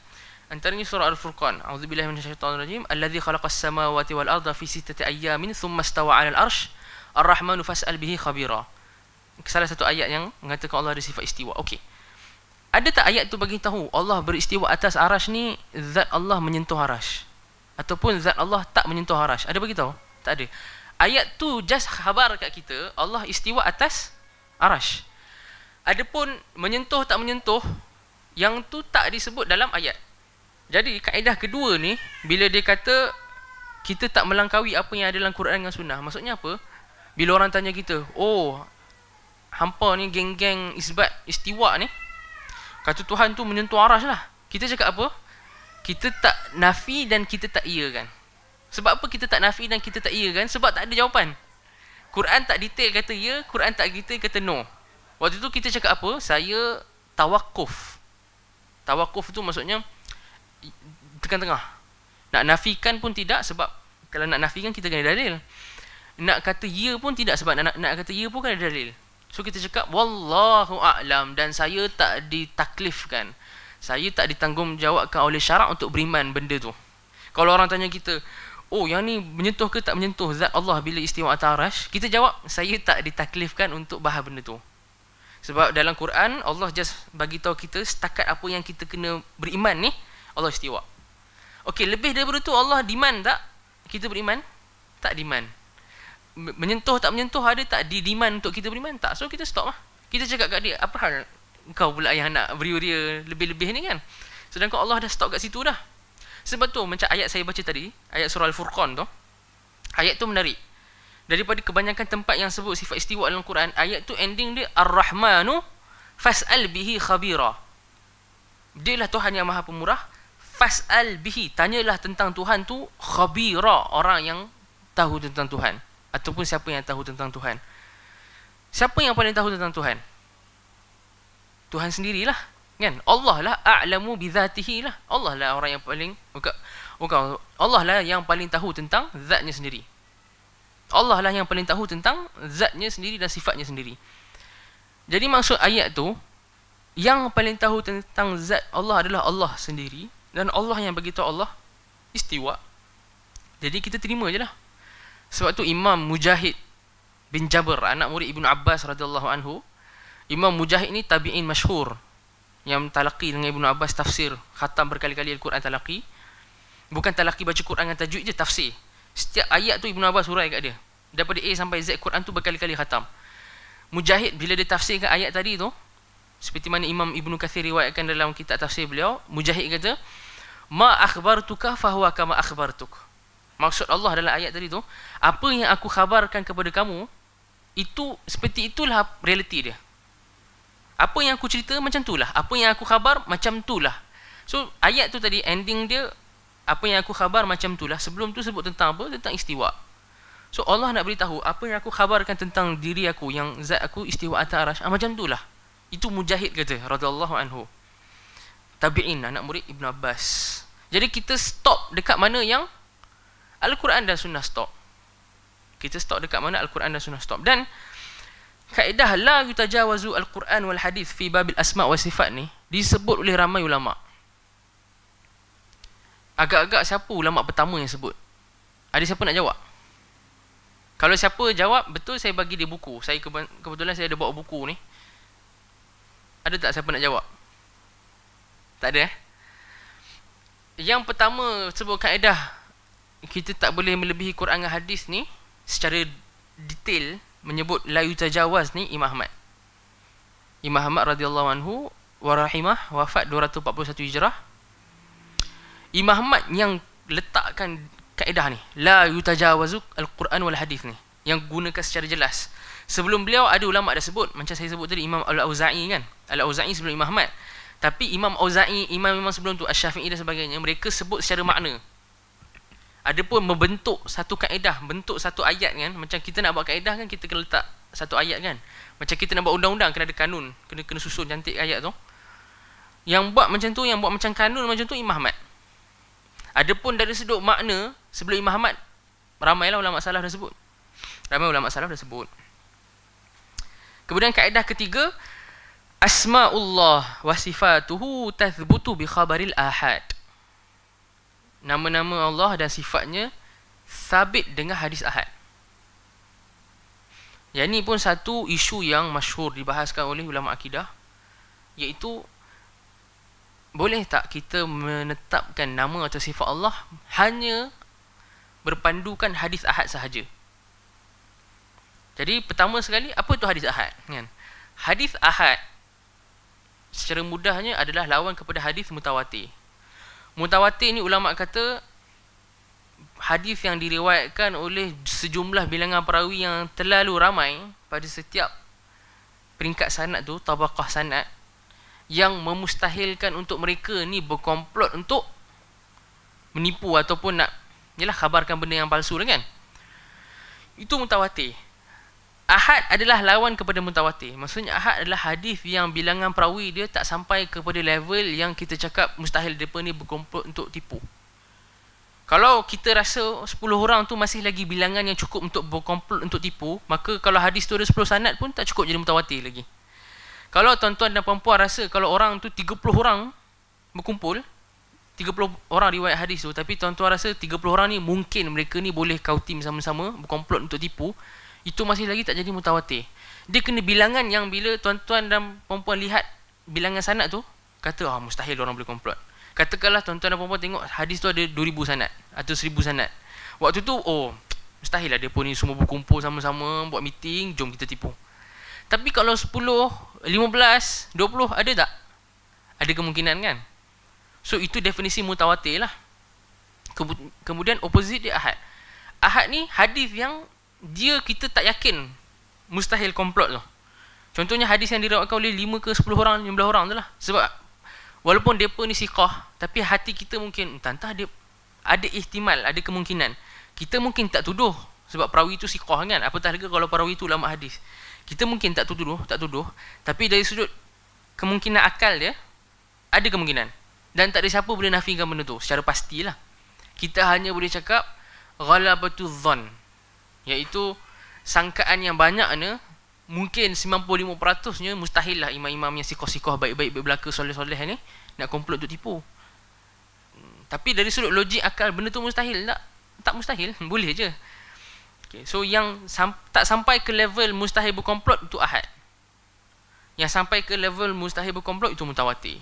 antaranya surah al-furqan auzubillahi minasyaitonirrajim allazi khalaqas samawati wal arda fi sittati ayyamin thumma stawa 'alal arsh ar-rahmanu fas'al bihi khabira salah satu ayat yang mengatakan Allah ada sifat istiwa okey ada tak ayat tu bagi tahu Allah beristiwa atas arash ni zat Allah menyentuh arash ataupun zat Allah tak menyentuh arash ada bagi tahu tak ada ayat tu just khabar kat kita Allah istiwa atas arash adapun menyentuh tak menyentuh yang tu tak disebut dalam ayat jadi kaedah kedua ni bila dia kata kita tak melangkaui apa yang ada dalam Quran dan Sunnah. Maksudnya apa? Bila orang tanya kita, "Oh, hampa ni geng-geng isbat istiwa ni kata Tuhan tu menyentuh aras lah." Kita cakap apa? Kita tak nafi dan kita tak iya kan. Sebab apa kita tak nafi dan kita tak iya kan? Sebab tak ada jawapan. Quran tak detail kata ya, Quran tak detail kata no. Waktu tu kita cakap apa? Saya tawakuf. Tawakuf tu maksudnya tengah-tengah. Nak nafikan pun tidak sebab kalau nak nafikan kita kena dalil. Nak kata ya pun tidak sebab nak nak kata ya pun kena dalil. So kita cakap wallahu a'lam dan saya tak ditaklifkan. Saya tak ditanggungjawabkan oleh syarak untuk beriman benda tu. Kalau orang tanya kita, oh yang ni menyentuh ke tak menyentuh zat Allah bila istimewa atarash? Kita jawab, saya tak ditaklifkan untuk bahas benda tu. Sebab dalam Quran, Allah just bagi tahu kita setakat apa yang kita kena beriman ni, Allah istiwa. Okey, lebih daripada itu Allah diman tak? Kita beriman? Tak diman. Menyentuh tak menyentuh ada tak di diman untuk kita beriman? Tak. So kita stop lah. Kita cakap kat dia, apa hal kau pula yang nak beria-ria lebih-lebih ni kan? Sedangkan Allah dah stop kat situ dah. Sebab tu macam ayat saya baca tadi, ayat surah Al-Furqan tu, ayat tu menarik. Daripada kebanyakan tempat yang sebut sifat istiwa dalam Quran, ayat tu ending dia Ar-Rahmanu fas'al bihi khabira. lah Tuhan yang Maha Pemurah, fasal bihi tanyalah tentang Tuhan tu khabira orang yang tahu tentang Tuhan ataupun siapa yang tahu tentang Tuhan siapa yang paling tahu tentang Tuhan Tuhan sendirilah kan Allah lah a'lamu bizatihi lah Allah lah orang yang paling bukan Allah lah yang paling tahu tentang zatnya sendiri Allah lah yang paling tahu tentang zatnya sendiri dan sifatnya sendiri jadi maksud ayat tu yang paling tahu tentang zat Allah adalah Allah sendiri dan Allah yang bagi tahu Allah istiwa. Jadi kita terima je lah. Sebab tu Imam Mujahid bin Jabir, anak murid Ibn Abbas radhiyallahu anhu, Imam Mujahid ni tabi'in masyhur yang talaki dengan Ibn Abbas tafsir, khatam berkali-kali Al-Quran talaki. Bukan talaki baca Quran dengan tajwid je tafsir. Setiap ayat tu Ibn Abbas hurai kat dia. Daripada A sampai Z Quran tu berkali-kali khatam. Mujahid bila dia tafsirkan ayat tadi tu, seperti mana Imam Ibn Kathir riwayatkan dalam kitab tafsir beliau, Mujahid kata, ma akhbartuka fahuwa kama akhbartuk maksud Allah dalam ayat tadi tu apa yang aku khabarkan kepada kamu itu seperti itulah realiti dia apa yang aku cerita macam itulah apa yang aku khabar macam itulah so ayat tu tadi ending dia apa yang aku khabar macam itulah sebelum tu sebut tentang apa tentang istiwa so Allah nak beritahu apa yang aku khabarkan tentang diri aku yang zat aku istiwa atas arasy ah, macam itulah itu mujahid kata radallahu anhu tabi'in anak murid Ibn Abbas jadi kita stop dekat mana yang Al-Quran dan Sunnah stop kita stop dekat mana Al-Quran dan Sunnah stop dan kaedah la yutajawazu Al-Quran wal hadith fi babil asma' wa sifat ni disebut oleh ramai ulama' agak-agak siapa ulama' pertama yang sebut ada siapa nak jawab kalau siapa jawab betul saya bagi dia buku saya kebetulan saya ada bawa buku ni ada tak siapa nak jawab tak ada eh? Yang pertama sebuah kaedah kita tak boleh melebihi Quran dan hadis ni secara detail menyebut la yutajawaz ni Imam Ahmad. Imam Ahmad radhiyallahu anhu warahimah wafat 241 Hijrah. Imam Ahmad yang letakkan kaedah ni la yutajawazu al-Quran wal hadis ni yang gunakan secara jelas. Sebelum beliau ada ulama dah sebut macam saya sebut tadi Imam Al-Auza'i kan. Al-Auza'i sebelum Imam Ahmad. Tapi Imam Auza'i, Imam-imam sebelum tu, Ash-Syafi'i dan sebagainya, mereka sebut secara makna. Adapun membentuk satu kaedah, bentuk satu ayat kan. Macam kita nak buat kaedah kan, kita kena letak satu ayat kan. Macam kita nak buat undang-undang, kena ada kanun. Kena kena susun cantik ayat tu. Yang buat macam tu, yang buat macam kanun macam tu, Imam Ahmad. Adapun dari sudut makna, sebelum Imam Ahmad, ramailah ulama salaf dah sebut. Ramai ulama salaf dah sebut. Kemudian kaedah ketiga, Asma'ullah wa sifatuhu tathbutu bi khabaril ahad. Nama-nama Allah dan sifatnya sabit dengan hadis ahad. Yang ini pun satu isu yang masyhur dibahaskan oleh ulama akidah iaitu boleh tak kita menetapkan nama atau sifat Allah hanya berpandukan hadis ahad sahaja? Jadi pertama sekali apa itu hadis ahad kan? Hadis ahad secara mudahnya adalah lawan kepada hadis mutawatir. Mutawatir ini ulama kata hadis yang diriwayatkan oleh sejumlah bilangan perawi yang terlalu ramai pada setiap peringkat sanad tu, tabaqah sanad yang memustahilkan untuk mereka ni berkomplot untuk menipu ataupun nak yalah khabarkan benda yang palsu kan. Itu mutawatir. Ahad adalah lawan kepada mutawatir. Maksudnya ahad adalah hadis yang bilangan perawi dia tak sampai kepada level yang kita cakap mustahil depa ni berkumpul untuk tipu. Kalau kita rasa 10 orang tu masih lagi bilangan yang cukup untuk berkumpul untuk tipu, maka kalau hadis tu ada 10 sanad pun tak cukup jadi mutawatir lagi. Kalau tuan-tuan dan puan-puan rasa kalau orang tu 30 orang berkumpul 30 orang riwayat hadis tu tapi tuan-tuan rasa 30 orang ni mungkin mereka ni boleh kautim sama-sama berkumpul untuk tipu, itu masih lagi tak jadi mutawatir. Dia kena bilangan yang bila tuan-tuan dan perempuan lihat bilangan sanat tu, kata, oh, mustahil orang boleh komplot. Katakanlah tuan-tuan dan perempuan tengok hadis tu ada 2,000 sanat atau 1,000 sanat. Waktu tu, oh, mustahil lah dia pun ni semua berkumpul sama-sama, buat meeting, jom kita tipu. Tapi kalau 10, 15, 20, ada tak? Ada kemungkinan kan? So, itu definisi mutawatir lah. Kemudian, opposite dia ahad. Ahad ni hadis yang dia kita tak yakin mustahil komplot tu. Contohnya hadis yang diriwayatkan oleh 5 ke 10 orang, 15 orang tu lah. Sebab walaupun depa ni siqah, tapi hati kita mungkin entah, entah ada ada ihtimal, ada kemungkinan. Kita mungkin tak tuduh sebab perawi itu siqah kan. Apatah lagi kalau perawi itu lama hadis. Kita mungkin tak tuduh, tak tuduh, tapi dari sudut kemungkinan akal dia ada kemungkinan. Dan tak ada siapa boleh nafikan benda tu secara pastilah. Kita hanya boleh cakap ghalabatu dhann iaitu sangkaan yang banyak ni mungkin 95% nya mustahil lah imam-imam yang sikoh-sikoh baik-baik berbelaka soleh-soleh ni nak komplot untuk tipu hmm, tapi dari sudut logik akal benda tu mustahil tak tak mustahil boleh je okay. so yang sam- tak sampai ke level mustahil berkomplot itu ahad yang sampai ke level mustahil berkomplot itu mutawatir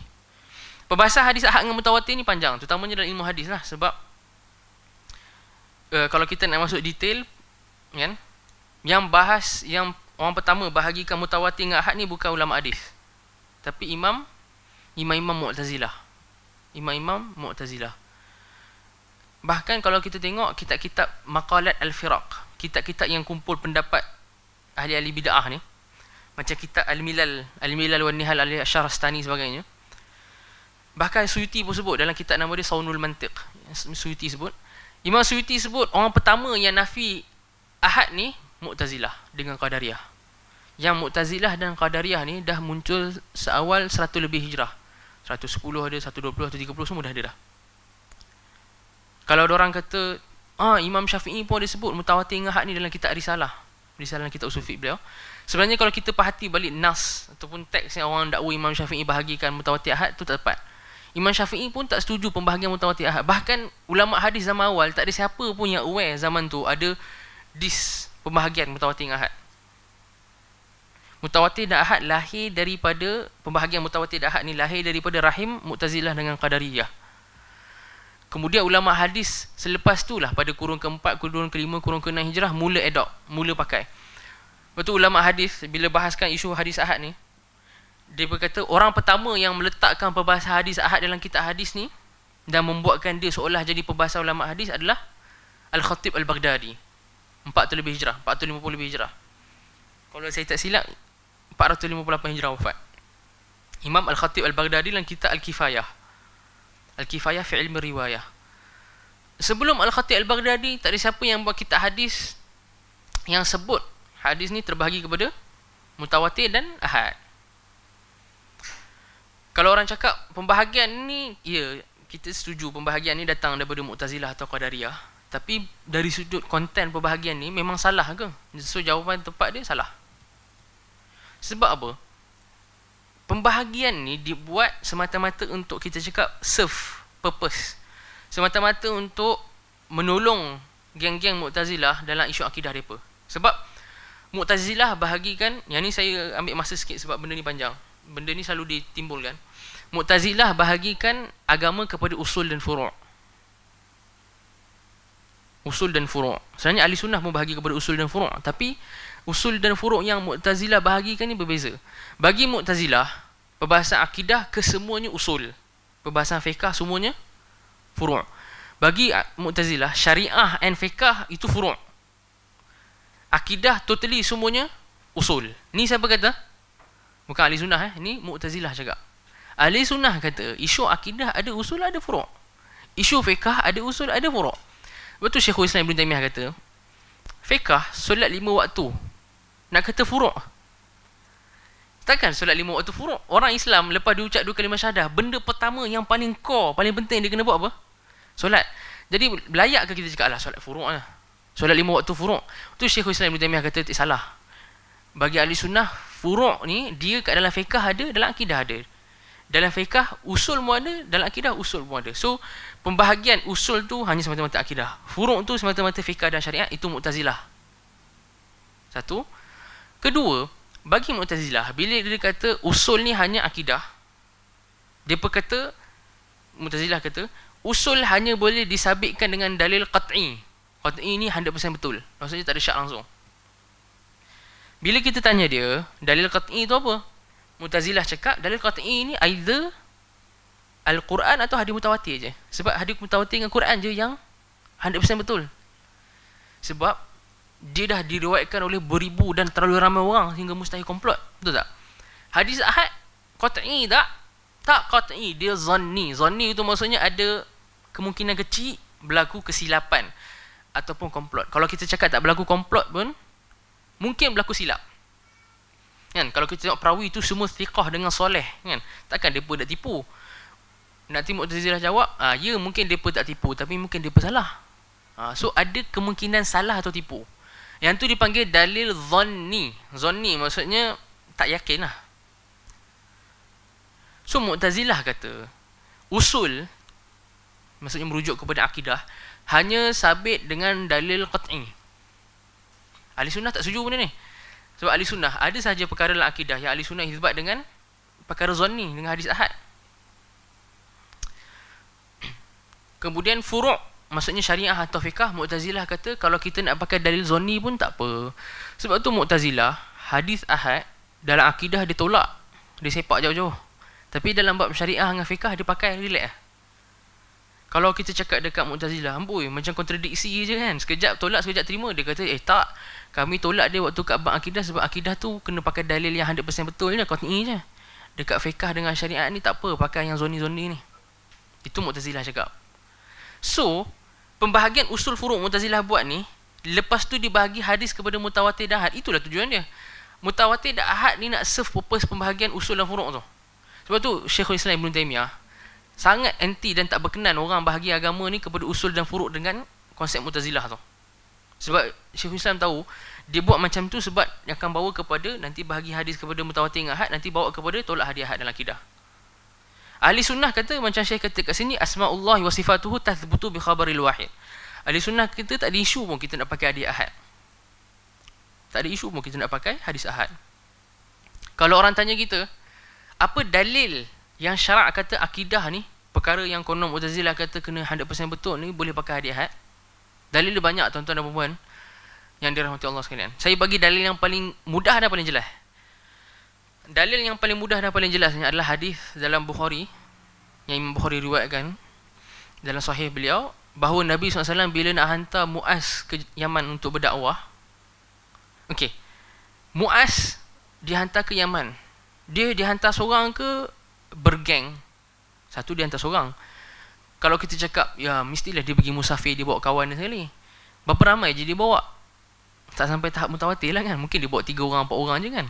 Pembahasan hadis ahad dengan mutawatir ni panjang Terutamanya dalam ilmu hadis lah sebab uh, Kalau kita nak masuk detail kan? Yang bahas yang orang pertama bahagikan mutawatir dengan ahad ni bukan ulama hadis. Tapi imam imam-imam Mu'tazilah. Imam-imam Mu'tazilah. Bahkan kalau kita tengok kitab-kitab Maqalat Al-Firaq, kitab-kitab yang kumpul pendapat ahli-ahli bid'ah ni, macam kitab Al-Milal, Al-Milal wan Nihal Al-Asyar Astani sebagainya. Bahkan Suyuti pun sebut dalam kitab nama dia Saunul Mantiq. Suyuti sebut. Imam Suyuti sebut orang pertama yang nafi Ahad ni Mu'tazilah dengan Qadariyah. Yang Mu'tazilah dan Qadariyah ni dah muncul seawal 100 lebih hijrah. 110 ada, 120 atau 30 semua dah ada dah. Kalau orang kata, ah Imam Syafi'i pun ada sebut mutawatir dengan Ahad ni dalam kitab Risalah. Risalah kitab usul fiqh beliau. Sebenarnya kalau kita perhati balik nas ataupun teks yang orang dakwa Imam Syafi'i bahagikan mutawatir Ahad tu tak tepat. Imam Syafi'i pun tak setuju pembahagian mutawatir Ahad. Bahkan ulama hadis zaman awal tak ada siapa pun yang aware zaman tu ada this pembahagian mutawatir dengan ahad. Mutawatir dan ahad lahir daripada pembahagian mutawatir dan ahad ni lahir daripada rahim Mu'tazilah dengan Qadariyah. Kemudian ulama hadis selepas tu lah pada kurun keempat, kurun kelima, kurun keenam hijrah mula edok, mula pakai. Lepas tu ulama hadis bila bahaskan isu hadis ahad ni dia berkata orang pertama yang meletakkan perbahasan hadis ahad dalam kitab hadis ni dan membuatkan dia seolah jadi perbahasan ulama hadis adalah Al-Khatib Al-Baghdadi 400 lebih hijrah puluh lebih hijrah kalau saya tak silap 458 hijrah wafat Imam Al-Khatib Al-Baghdadi dalam kitab Al-Kifayah Al-Kifayah fi ilmi riwayah sebelum Al-Khatib Al-Baghdadi tak ada siapa yang buat kitab hadis yang sebut hadis ni terbahagi kepada mutawatir dan ahad kalau orang cakap pembahagian ni ya kita setuju pembahagian ni datang daripada Mu'tazilah atau Qadariyah tapi dari sudut konten pembahagian ni memang salah ke? So jawapan tepat dia salah. Sebab apa? Pembahagian ni dibuat semata-mata untuk kita cakap serve purpose. Semata-mata untuk menolong geng-geng Mu'tazilah dalam isu akidah mereka. Sebab Mu'tazilah bahagikan, yang ni saya ambil masa sikit sebab benda ni panjang. Benda ni selalu ditimbulkan. Mu'tazilah bahagikan agama kepada usul dan furu' usul dan furu'. Sebenarnya ahli sunnah membahagi kepada usul dan furu', tapi usul dan furu' yang Mu'tazilah bahagikan ni berbeza. Bagi Mu'tazilah, perbahasan akidah kesemuanya usul. Perbahasan fiqh semuanya furu'. Bagi Mu'tazilah, syariah and fiqh itu furu'. Akidah totally semuanya usul. Ni siapa kata? Bukan ahli sunnah eh, ni Mu'tazilah cakap. Ahli sunnah kata, isu akidah ada usul ada furu'. Isu fiqh ada usul ada furu'. Lepas tu Syekhul Islam Ibn Taymiyah kata, fiqah solat lima waktu. Nak kata furuk. Takkan solat lima waktu furuk? Orang Islam lepas diucap dua kalimah syahadah, benda pertama yang paling core, paling penting dia kena buat apa? Solat. Jadi layak ke kita cakap lah solat furuk lah. Solat lima waktu furuk. Tu Syekhul Islam Ibn Taymiyah kata tak salah. Bagi ahli sunnah, furuk ni dia kat dalam fekah ada, dalam akidah ada dalam fiqah usul muada dalam akidah usul muada so pembahagian usul tu hanya semata-mata akidah furuk tu semata-mata fiqah dan syariat itu mu'tazilah satu kedua bagi mu'tazilah bila dia kata usul ni hanya akidah dia berkata mu'tazilah kata usul hanya boleh disabitkan dengan dalil qat'i qat'i ni 100% betul maksudnya tak ada syak langsung bila kita tanya dia dalil qat'i tu apa Mu'tazilah cakap dalil qat'i ni either Al-Quran atau hadis mutawatir je. Sebab hadis mutawatir dengan Quran je yang 100% betul. Sebab dia dah diriwayatkan oleh beribu dan terlalu ramai orang sehingga mustahil komplot. Betul tak? Hadis ahad qat'i tak? Tak qat'i, dia zanni. Zanni itu maksudnya ada kemungkinan kecil berlaku kesilapan ataupun komplot. Kalau kita cakap tak berlaku komplot pun mungkin berlaku silap kan kalau kita tengok perawi itu semua thiqah dengan soleh kan takkan depa nak tipu Nanti timut tazilah jawab ah ya mungkin depa tak tipu tapi mungkin depa salah ha, so ada kemungkinan salah atau tipu yang tu dipanggil dalil zanni zanni maksudnya tak yakin lah so mu'tazilah kata usul maksudnya merujuk kepada akidah hanya sabit dengan dalil qat'i ahli sunnah tak setuju benda ni sebab ahli sunnah ada sahaja perkara dalam akidah yang ahli sunnah isbat dengan perkara zonni dengan hadis ahad. Kemudian furu' maksudnya syariah atau fiqah Mu'tazilah kata kalau kita nak pakai dalil zonni pun tak apa. Sebab tu Mu'tazilah hadis ahad dalam akidah ditolak, disepak jauh-jauh. Tapi dalam bab syariah dengan fiqah dia pakai relax lah. Kalau kita cakap dekat Mu'tazilah, amboi macam kontradiksi je kan. Sekejap tolak, sekejap terima. Dia kata, eh tak. Kami tolak dia waktu kat bank akidah sebab akidah tu kena pakai dalil yang 100% betul je. Kau je. Dekat fiqah dengan syariat ni tak apa. Pakai yang zoni-zoni ni. Itu Mu'tazilah cakap. So, pembahagian usul furuk Mu'tazilah buat ni, lepas tu dibahagi hadis kepada mutawatir dan ahad. Itulah tujuan dia. Mutawatir dan ahad ni nak serve purpose pembahagian usul dan furuk tu. Sebab tu Syekhul Islam Ibn Taymiyah sangat anti dan tak berkenan orang bahagi agama ni kepada usul dan furuk dengan konsep mutazilah tu sebab Syekhul Islam tahu dia buat macam tu sebab yang akan bawa kepada nanti bahagi hadis kepada mutawatir dengan ahad nanti bawa kepada tolak hadis ahad dalam akidah ahli sunnah kata macam Syekh kata kat sini asma'ullah wa sifatuhu tathbutu bi khabaril wahid ahli sunnah kita tak ada isu pun kita nak pakai hadis ahad tak ada isu pun kita nak pakai hadis ahad kalau orang tanya kita apa dalil yang syarak kata akidah ni perkara yang konon Mu'tazilah kata kena 100% betul ni boleh pakai hadiah had. Eh? dalil banyak tuan-tuan dan puan yang dirahmati Allah sekalian saya bagi dalil yang paling mudah dan paling jelas dalil yang paling mudah dan paling jelasnya adalah hadis dalam Bukhari yang Imam Bukhari riwayatkan dalam sahih beliau bahawa Nabi SAW bila nak hantar Mu'az ke Yaman untuk berdakwah Okey. Muaz dihantar ke Yaman. Dia dihantar seorang ke bergeng satu dia hantar seorang kalau kita cakap ya mestilah dia pergi musafir dia bawa kawan dia sekali berapa ramai je dia bawa tak sampai tahap mutawatir lah kan mungkin dia bawa tiga orang empat orang je kan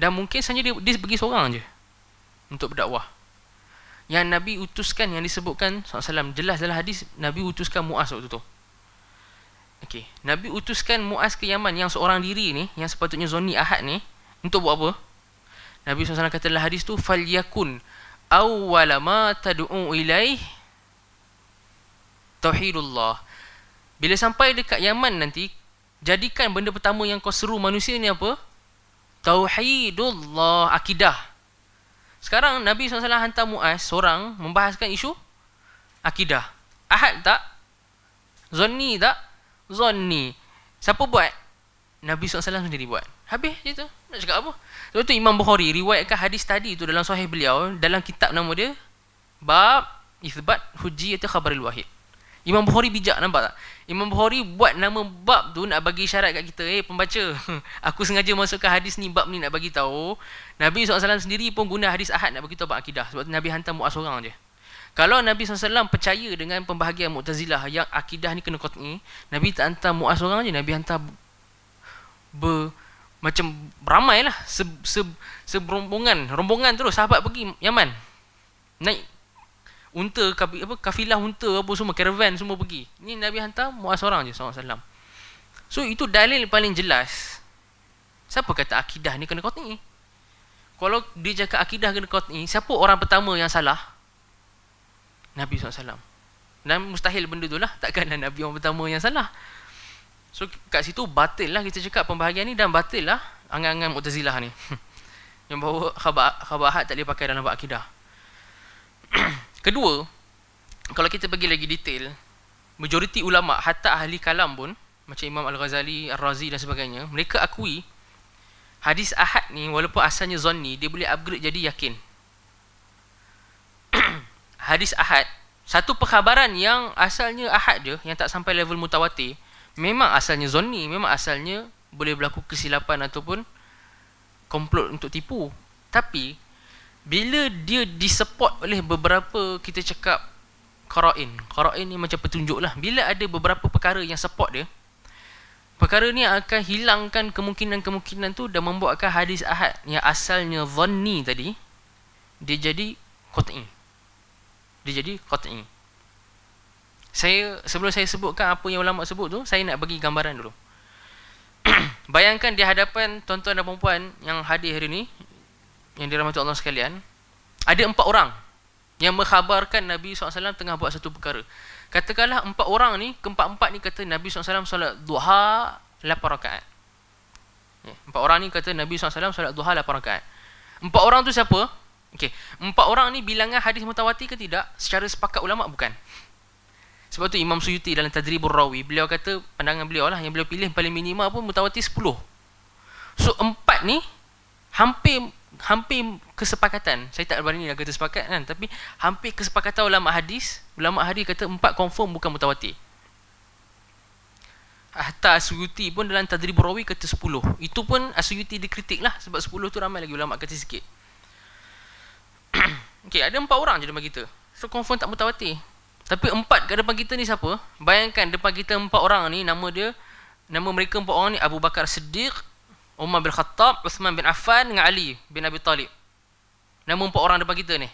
dan mungkin saja dia, dia pergi seorang je untuk berdakwah yang Nabi utuskan yang disebutkan SAW jelas dalam hadis Nabi utuskan Mu'az waktu tu Okey, Nabi utuskan Mu'az ke Yaman yang seorang diri ni, yang sepatutnya Zoni Ahad ni, untuk buat apa? Nabi SAW kata dalam hadis tu fal yakun awwala ma tad'u ilaih tauhidullah. Bila sampai dekat Yaman nanti jadikan benda pertama yang kau seru manusia ni apa? Tauhidullah akidah. Sekarang Nabi SAW hantar Muaz seorang membahaskan isu akidah. Ahad tak? Zonni tak? Zonni. Siapa buat? Nabi SAW sendiri buat. Habis je Nak cakap apa? Sebab tu Imam Bukhari riwayatkan hadis tadi tu dalam sahih beliau dalam kitab nama dia Bab Isbat Hujjiyatul Khabaril Wahid. Imam Bukhari bijak nampak tak? Imam Bukhari buat nama bab tu nak bagi syarat kat kita, eh pembaca. Aku sengaja masukkan hadis ni bab ni nak bagi tahu. Nabi SAW sendiri pun guna hadis Ahad nak bagi tahu bab akidah sebab Nabi hantar muas seorang je. Kalau Nabi SAW percaya dengan pembahagian Mu'tazilah yang akidah ni kena kotni, Nabi tak hantar muas seorang je, Nabi hantar ber macam ramai lah se, se, se, rombongan rombongan terus sahabat pergi Yaman naik unta kapi, apa kafilah unta apa semua caravan semua pergi ni Nabi hantar muat seorang je sallallahu alaihi so itu dalil paling jelas siapa kata akidah ni kena qat'i kalau dia cakap akidah kena qat'i siapa orang pertama yang salah Nabi SAW dan mustahil benda tu lah takkanlah Nabi orang pertama yang salah So kat situ batil lah kita cakap pembahagian ni dan batil lah angan-angan Mu'tazilah ni. Yang bawa khabahat tak boleh pakai dalam bab akidah. Kedua, kalau kita pergi lagi detail, majoriti ulama hatta ahli kalam pun macam Imam Al-Ghazali, Al razi dan sebagainya, mereka akui hadis ahad ni walaupun asalnya zonni, dia boleh upgrade jadi yakin. hadis ahad, satu perkhabaran yang asalnya ahad je, yang tak sampai level mutawatir, memang asalnya zoni memang asalnya boleh berlaku kesilapan ataupun komplot untuk tipu tapi bila dia disupport oleh beberapa kita cakap Qara'in Qara'in ni macam petunjuk lah Bila ada beberapa perkara yang support dia Perkara ni akan hilangkan kemungkinan-kemungkinan tu Dan membuatkan hadis ahad Yang asalnya Zoni tadi Dia jadi qat'i Dia jadi qat'i saya sebelum saya sebutkan apa yang ulama sebut tu, saya nak bagi gambaran dulu. Bayangkan di hadapan tuan-tuan dan puan-puan yang hadir hari ini yang dirahmati Allah sekalian, ada empat orang yang mengkhabarkan Nabi SAW tengah buat satu perkara. Katakanlah empat orang ni, keempat-empat ni kata Nabi SAW solat duha lapar rakaat. Eh, empat orang ni kata Nabi SAW solat duha lapar rakaat. Empat orang tu siapa? Okey, empat orang ni bilangan hadis mutawatir ke tidak? Secara sepakat ulama bukan. Sebab tu Imam Suyuti dalam Tadribur Rawi, beliau kata pandangan beliau lah yang beliau pilih paling minima pun mutawatir 10. So empat ni hampir hampir kesepakatan. Saya tak berani nak kata sepakat kan, tapi hampir kesepakatan ulama hadis, ulama hadis kata empat confirm bukan mutawatir. Hatta Asyuti pun dalam Tadribur Rawi kata 10. Itu pun Asyuti dikritik lah sebab 10 tu ramai lagi ulama kata sikit. Okay, ada empat orang je dalam kita. So confirm tak mutawatir. Tapi empat kat depan kita ni siapa? Bayangkan depan kita empat orang ni nama dia nama mereka empat orang ni Abu Bakar Siddiq, Umar bin Khattab, Uthman bin Affan dengan Ali bin Abi Talib. Nama empat orang depan kita ni.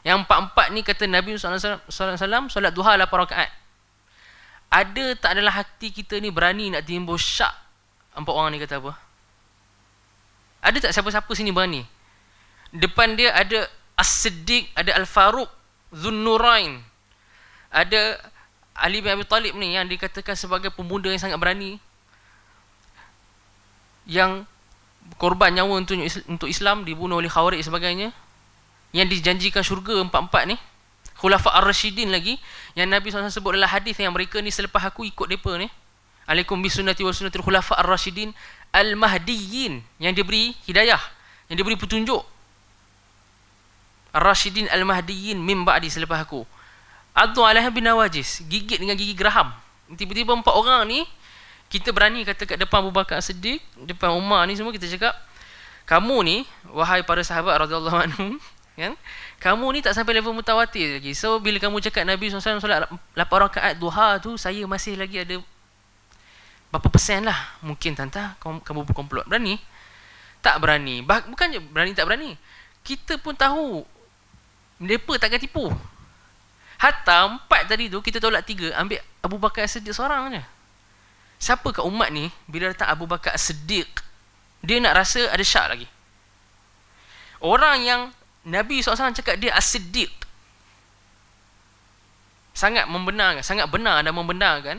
Yang empat-empat ni kata Nabi Sallallahu SAW solat duha lapan rakaat. Ada tak adalah hati kita ni berani nak timbul syak empat orang ni kata apa? Ada tak siapa-siapa sini berani? Depan dia ada As-Siddiq, ada Al-Faruq, Zun Nurain, ada Ali bin Abi Talib ni yang dikatakan sebagai pemuda yang sangat berani yang korban nyawa untuk Islam dibunuh oleh Khawarij sebagainya yang dijanjikan syurga empat-empat ni Khulafa Ar-Rashidin lagi yang Nabi SAW sebut adalah hadis yang mereka ni selepas aku ikut mereka ni Alaikum bisunati wa sunati Khulafa Ar-Rashidin Al-Mahdiyin yang diberi hidayah yang diberi petunjuk Ar-Rashidin Al-Mahdiyin mim ba'di selepas aku Adu alaih bin Nawajis Gigit dengan gigi geraham Tiba-tiba empat orang ni Kita berani kata kat depan Abu Bakar Siddiq Depan Umar ni semua kita cakap Kamu ni Wahai para sahabat radhiyallahu anhu kan? Kamu ni tak sampai level mutawatir lagi So bila kamu cakap Nabi SAW Solat 8 rakaat duha tu Saya masih lagi ada Berapa persen lah Mungkin tanta Kamu berkomplot Berani? Tak berani Bukan je berani tak berani Kita pun tahu Mereka takkan tipu Hatta empat tadi tu kita tolak tiga ambil Abu Bakar sedik seorang je. Siapa kat umat ni bila datang Abu Bakar sedik dia nak rasa ada syak lagi. Orang yang Nabi SAW cakap dia as sangat membenarkan sangat benar dan membenarkan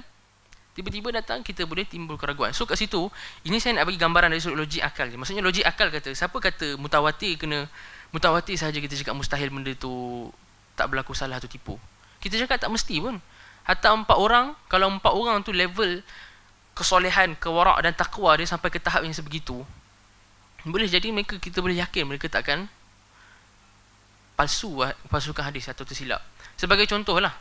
tiba-tiba datang kita boleh timbul keraguan so kat situ ini saya nak bagi gambaran dari sudut logik akal je. maksudnya logik akal kata siapa kata mutawatir kena mutawatir saja kita cakap mustahil benda tu tak berlaku salah atau tipu kita cakap tak mesti pun. Hatta empat orang, kalau empat orang tu level kesolehan, kewarak dan takwa dia sampai ke tahap yang sebegitu, boleh jadi mereka kita boleh yakin mereka takkan palsu lah, palsukan hadis atau tersilap. Sebagai contoh lah,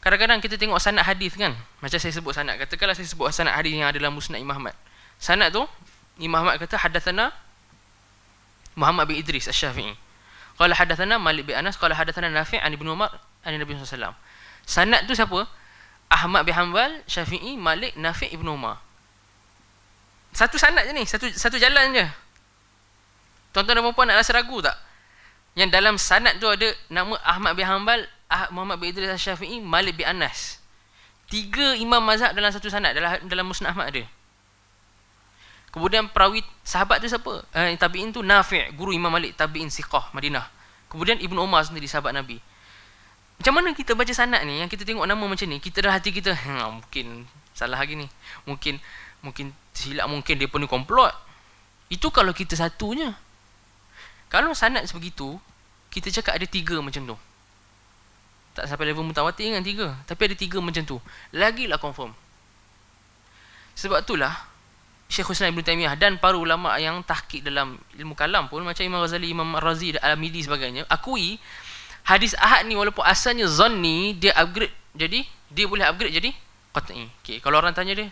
kadang-kadang kita tengok sanad hadis kan, macam saya sebut sanad, katakanlah saya sebut sanad hadis yang adalah musnad Imam Ahmad. Sanad tu, Imam Ahmad kata hadathana Muhammad bin Idris Ash-Syafi'i. Kalau hadathana Malik bin Anas, kalau hadathana Nafi' an Ibnu Umar, Ali Nabi SAW Sanad tu siapa? Ahmad bin Hanbal, Syafi'i, Malik, Nafi' Ibn Umar Satu sanad je ni, satu satu jalan je Tuan-tuan dan perempuan nak rasa ragu tak? Yang dalam sanad tu ada nama Ahmad bin Hanbal, ah, Muhammad bin Idris Syafi'i, Malik bin Anas Tiga imam mazhab dalam satu sanad dalam dalam musnah Ahmad ada. Kemudian perawi sahabat tu siapa? Eh, tabi'in tu Nafi', guru Imam Malik, tabi'in siqah Madinah. Kemudian ibn Umar sendiri sahabat Nabi. Macam mana kita baca sanat ni Yang kita tengok nama macam ni Kita dah hati kita ha, Mungkin salah lagi ni Mungkin Mungkin silap mungkin Dia pun komplot Itu kalau kita satunya Kalau sanat sebegitu Kita cakap ada tiga macam tu Tak sampai level mutawati kan tiga Tapi ada tiga macam tu Lagilah confirm Sebab itulah Syekh Husna Ibn Taymiyah dan para ulama yang tahkik dalam ilmu kalam pun macam Imam Ghazali, Imam Razi, Al-Midi sebagainya akui hadis ahad ni walaupun asalnya zon ni dia upgrade jadi dia boleh upgrade jadi qat'i. Okay kalau orang tanya dia,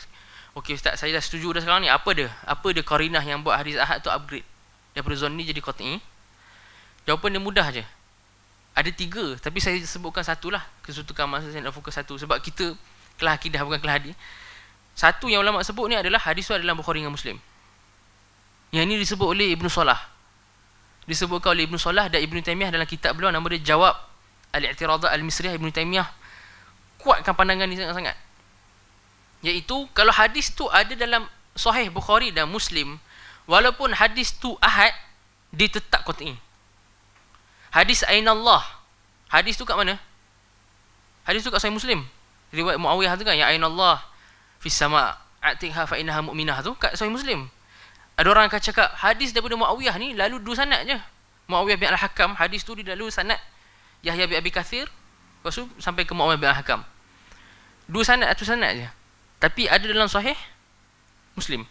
okey ustaz saya dah setuju dah sekarang ni, apa dia? Apa dia karinah yang buat hadis ahad tu upgrade daripada ni jadi qat'i? Jawapan dia mudah aje. Ada tiga, tapi saya sebutkan satu lah. Kesutukan masa saya nak fokus satu. Sebab kita kelah akidah bukan kelah hadis. Satu yang ulama sebut ni adalah hadis tu adalah Bukhari dengan Muslim. Yang ni disebut oleh Ibn Salah disebutkan oleh Ibn Salah dan Ibn Taymiyah dalam kitab beliau nama dia Jawab Al-Iqtiradah Al-Misriah Ibn Taymiyah kuatkan pandangan ini sangat-sangat iaitu kalau hadis tu ada dalam Sahih Bukhari dan Muslim walaupun hadis tu ahad dia tetap kot'i hadis Ainallah hadis tu kat mana? hadis tu kat Sahih Muslim riwayat Muawiyah tu kan yang Ainallah fis sama' atiha fa mu'minah tu kat Sahih Muslim ada orang akan cakap hadis daripada Muawiyah ni lalu dulu sanad je. Muawiyah bin Al-Hakam hadis tu dia lalu sanad Yahya bin Abi Kathir lepas tu sampai ke Muawiyah bin Al-Hakam. dulu sanad atau sanad je. Tapi ada dalam sahih Muslim.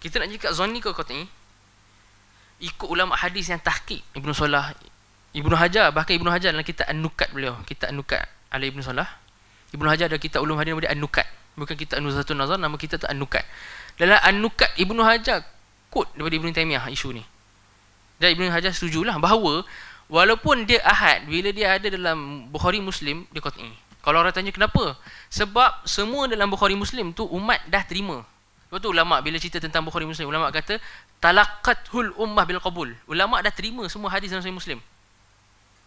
Kita nak cakap zonni ke kau ni? Ikut ulama hadis yang tahqiq Ibnu Salah, Ibnu Hajar, bahkan Ibnu Hajar dalam kitab An-Nukat beliau, kitab An-Nukat Ali Ibnu Salah. Ibnu Hajar ada kitab ulum hadis dia An-Nukat. Bukan kita anu satu Nazar, nama kita tak anukat dalam An-Nukat Ibn Hajar quote daripada Ibn Taymiyah isu ni dan Ibn Hajar setuju lah bahawa walaupun dia ahad bila dia ada dalam Bukhari Muslim dia kot'i eh, kalau orang tanya kenapa sebab semua dalam Bukhari Muslim tu umat dah terima sebab tu ulama' bila cerita tentang Bukhari Muslim ulama' kata talakathul ummah bil qabul ulama' dah terima semua hadis dalam Bukhari Muslim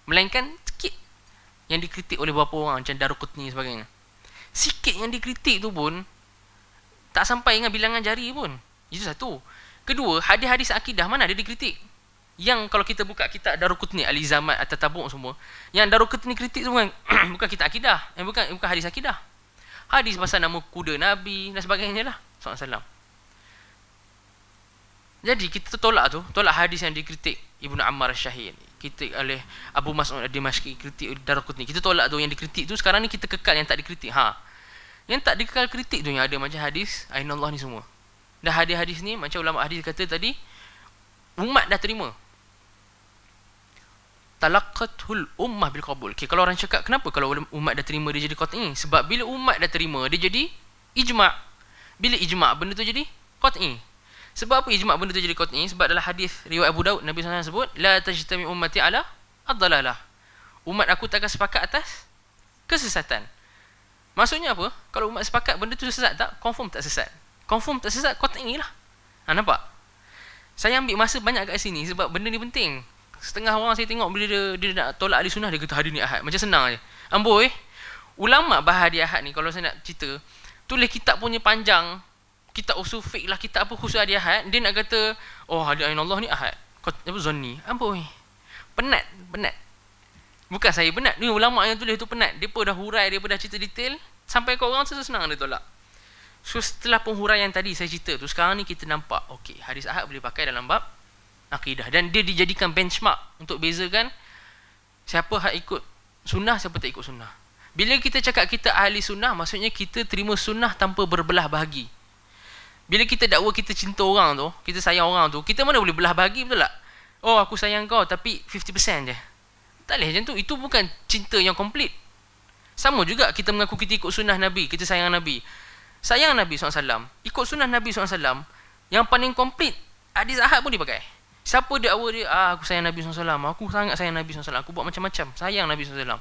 melainkan sikit yang dikritik oleh beberapa orang macam Daruqutni sebagainya sikit yang dikritik tu pun tak sampai dengan bilangan jari pun. Itu satu. Kedua, hadis-hadis akidah mana ada dikritik? Yang kalau kita buka kitab Daruqutni izamat atau Tabuk semua, yang Daruqutni kritik semua kan, bukan kitab akidah, yang eh, bukan bukan hadis akidah. Hadis pasal nama kuda Nabi dan sebagainya lah. Salam. Jadi kita tolak tu, tolak hadis yang dikritik Ibnu Ammar Syahid ni. Kritik oleh Abu Mas'ud Ad-Dimashqi kritik Daruqutni. Kita tolak tu yang dikritik tu sekarang ni kita kekal yang tak dikritik. Ha. Yang tak dikekal kritik tu yang ada macam hadis Ainullah ni semua. Dah hadis-hadis ni macam ulama hadis kata tadi umat dah terima. Talaqatul ummah bil qabul. Okay, kalau orang cakap kenapa kalau umat dah terima dia jadi qat'i? Sebab bila umat dah terima dia jadi ijma'. Bila ijma' benda tu jadi qat'i. Sebab apa ijma' benda tu jadi qat'i? Sebab dalam hadis riwayat Abu Daud Nabi SAW sebut la tajtami ummati ala ad-dalalah. Umat aku takkan sepakat atas kesesatan. Maksudnya apa? Kalau umat sepakat benda tu sesat tak? Confirm tak sesat. Confirm tak sesat, kau tak lah. Ha, nampak? Saya ambil masa banyak kat sini sebab benda ni penting. Setengah orang saya tengok bila dia, dia nak tolak ahli sunnah, dia kata hari ni ahad. Macam senang je. Amboi, ulama' bahar ahad ni kalau saya nak cerita, tulis kitab punya panjang, kitab usul fiqh lah, kitab apa khusus hari ahad, dia nak kata, oh hari ayin Allah ni ahad. Kau apa zon ni? Amboi. Penat, penat. Bukan saya penat. Ni ulama yang tulis tu penat. Dia pun dah hurai, dia pun dah cerita detail. Sampai kau orang senang dia tolak. So setelah penghuraian tadi saya cerita tu sekarang ni kita nampak okey hadis ahad boleh pakai dalam bab akidah dan dia dijadikan benchmark untuk bezakan siapa hak ikut sunnah siapa tak ikut sunnah. Bila kita cakap kita ahli sunnah maksudnya kita terima sunnah tanpa berbelah bahagi. Bila kita dakwa kita cinta orang tu, kita sayang orang tu, kita mana boleh belah bahagi betul tak? Oh aku sayang kau tapi 50% je. Tak boleh macam tu. Itu bukan cinta yang komplit. Sama juga kita mengaku kita ikut sunnah Nabi. Kita sayang Nabi. Sayang Nabi SAW. Ikut sunnah Nabi SAW. Yang paling komplit. Hadis Ahad pun dipakai. Siapa dia awal dia? Ah, aku sayang Nabi SAW. Aku sangat sayang Nabi SAW. Aku buat macam-macam. Sayang Nabi SAW.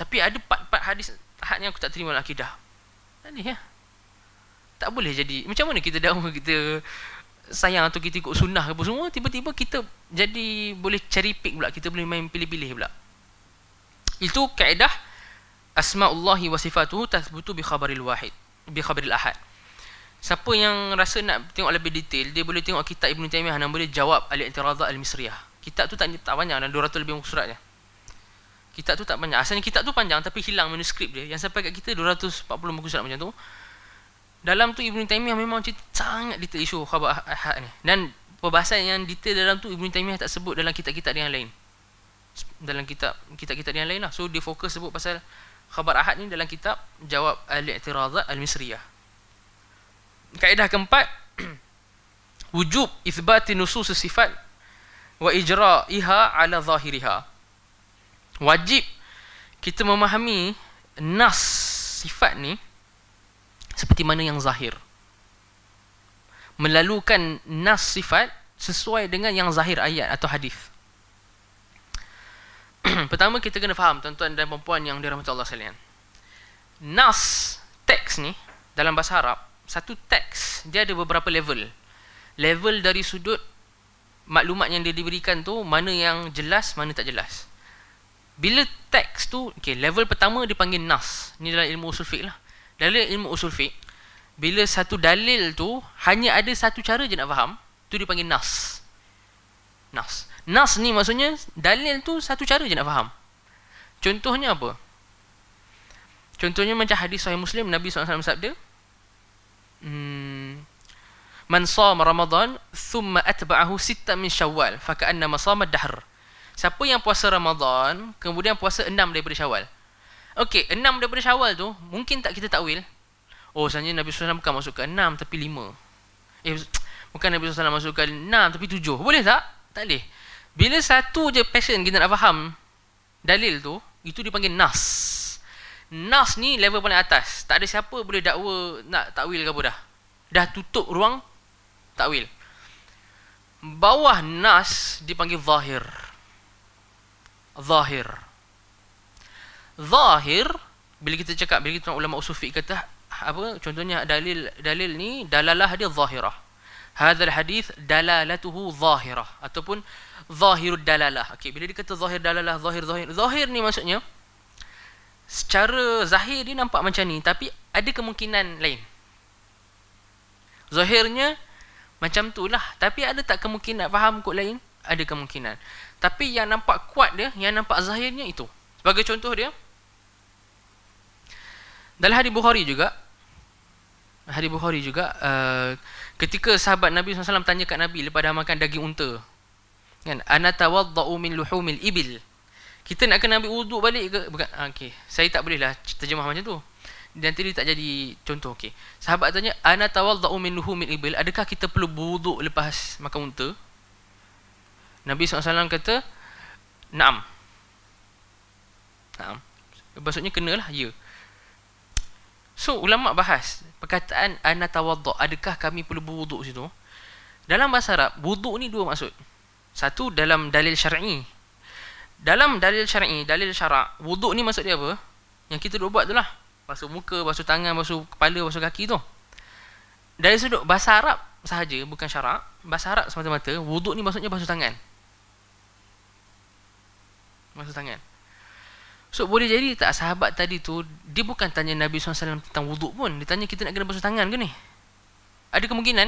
Tapi ada part-part hadis Ahad yang aku tak terima lah akidah. Tak boleh ya. Tak boleh jadi. Macam mana kita dakwah kita sayang atau kita ikut sunnah ke semua tiba-tiba kita jadi boleh cherry pick pula kita boleh main pilih-pilih pula itu kaedah asmaullahi wa sifatuhu tathbutu bi khabaril wahid bi khabaril ahad siapa yang rasa nak tengok lebih detail dia boleh tengok kitab Ibn Taymiyah nama boleh jawab al-i'tiradat al-misriyah kitab tu tak, tak banyak dan 200 lebih muka suratnya kitab tu tak banyak asalnya kitab tu panjang tapi hilang manuskrip dia yang sampai kat kita 240 muka surat macam tu dalam tu ibnu Taimiyah memang cerita sangat detail isu khabar ahad ni. Dan perbahasan yang detail dalam tu ibnu Taimiyah tak sebut dalam kitab-kitab yang lain. Dalam kitab kitab-kitab yang lain lah. So dia fokus sebut pasal khabar ahad ni dalam kitab jawab al-i'tirazat al-misriyah. Kaedah keempat, wujub isbati nusus sifat wa ijra'iha ala zahiriha. Wajib kita memahami nas sifat ni seperti mana yang zahir melalukan nas sifat sesuai dengan yang zahir ayat atau hadis pertama kita kena faham tuan-tuan dan puan-puan yang dirahmati Allah sekalian nas teks ni dalam bahasa Arab satu teks dia ada beberapa level level dari sudut maklumat yang dia diberikan tu mana yang jelas mana tak jelas bila teks tu okay, level pertama dipanggil nas ni dalam ilmu usul fiqh lah dalil ilmu usul fiqh bila satu dalil tu hanya ada satu cara je nak faham tu dipanggil nas nas nas ni maksudnya dalil tu satu cara je nak faham contohnya apa contohnya macam hadis sahih muslim nabi SAW sabda hmm man sama ramadan thumma atba'ahu sitta min syawal fa ka'annama sama dahr siapa yang puasa ramadan kemudian puasa enam daripada syawal Okey, enam daripada syawal tu, mungkin tak kita takwil. Oh, sebenarnya Nabi SAW bukan masukkan enam, tapi lima. Eh, bukan Nabi SAW masukkan enam, tapi tujuh. Boleh tak? Tak boleh. Bila satu je passion kita nak faham dalil tu, itu dipanggil nas. Nas ni level paling atas. Tak ada siapa boleh dakwa nak takwil ke apa dah. Dah tutup ruang takwil. Bawah nas dipanggil Zahir. Zahir zahir bila kita cakap bila kita ulama usufi kata apa contohnya dalil dalil ni dalalah dia zahirah hadha hadis dalalatuhu zahirah ataupun zahirud dalalah okey bila dia kata zahir dalalah zahir zahir zahir ni maksudnya secara zahir dia nampak macam ni tapi ada kemungkinan lain zahirnya macam tu lah tapi ada tak kemungkinan faham kot lain ada kemungkinan tapi yang nampak kuat dia yang nampak zahirnya itu sebagai contoh dia dalam hadis Bukhari juga Hadis Bukhari juga uh, Ketika sahabat Nabi SAW tanya kat Nabi Lepas dah makan daging unta kan anatawaddau min luhumil ibil kita nak kena ambil wuduk balik ke bukan ah, okey saya tak boleh lah terjemah macam tu Dan tadi tak jadi contoh okey sahabat tanya anatawaddau min luhumil ibil adakah kita perlu wuduk lepas makan unta Nabi SAW kata naam naam maksudnya kenalah ya yeah. So ulama bahas perkataan ana tawaddu adakah kami perlu berwuduk situ? Dalam bahasa Arab wuduk ni dua maksud. Satu dalam dalil syar'i. Dalam dalil syar'i, dalil syarak, wuduk ni maksud dia apa? Yang kita duk buat tu lah. Basuh muka, basuh tangan, basuh kepala, basuh kaki tu. Dari sudut bahasa Arab sahaja, bukan syarak, bahasa Arab semata-mata, wuduk ni maksudnya basuh tangan. Basuh tangan. So boleh jadi tak sahabat tadi tu dia bukan tanya Nabi SAW tentang wuduk pun. Dia tanya kita nak kena basuh tangan ke ni? Ada kemungkinan?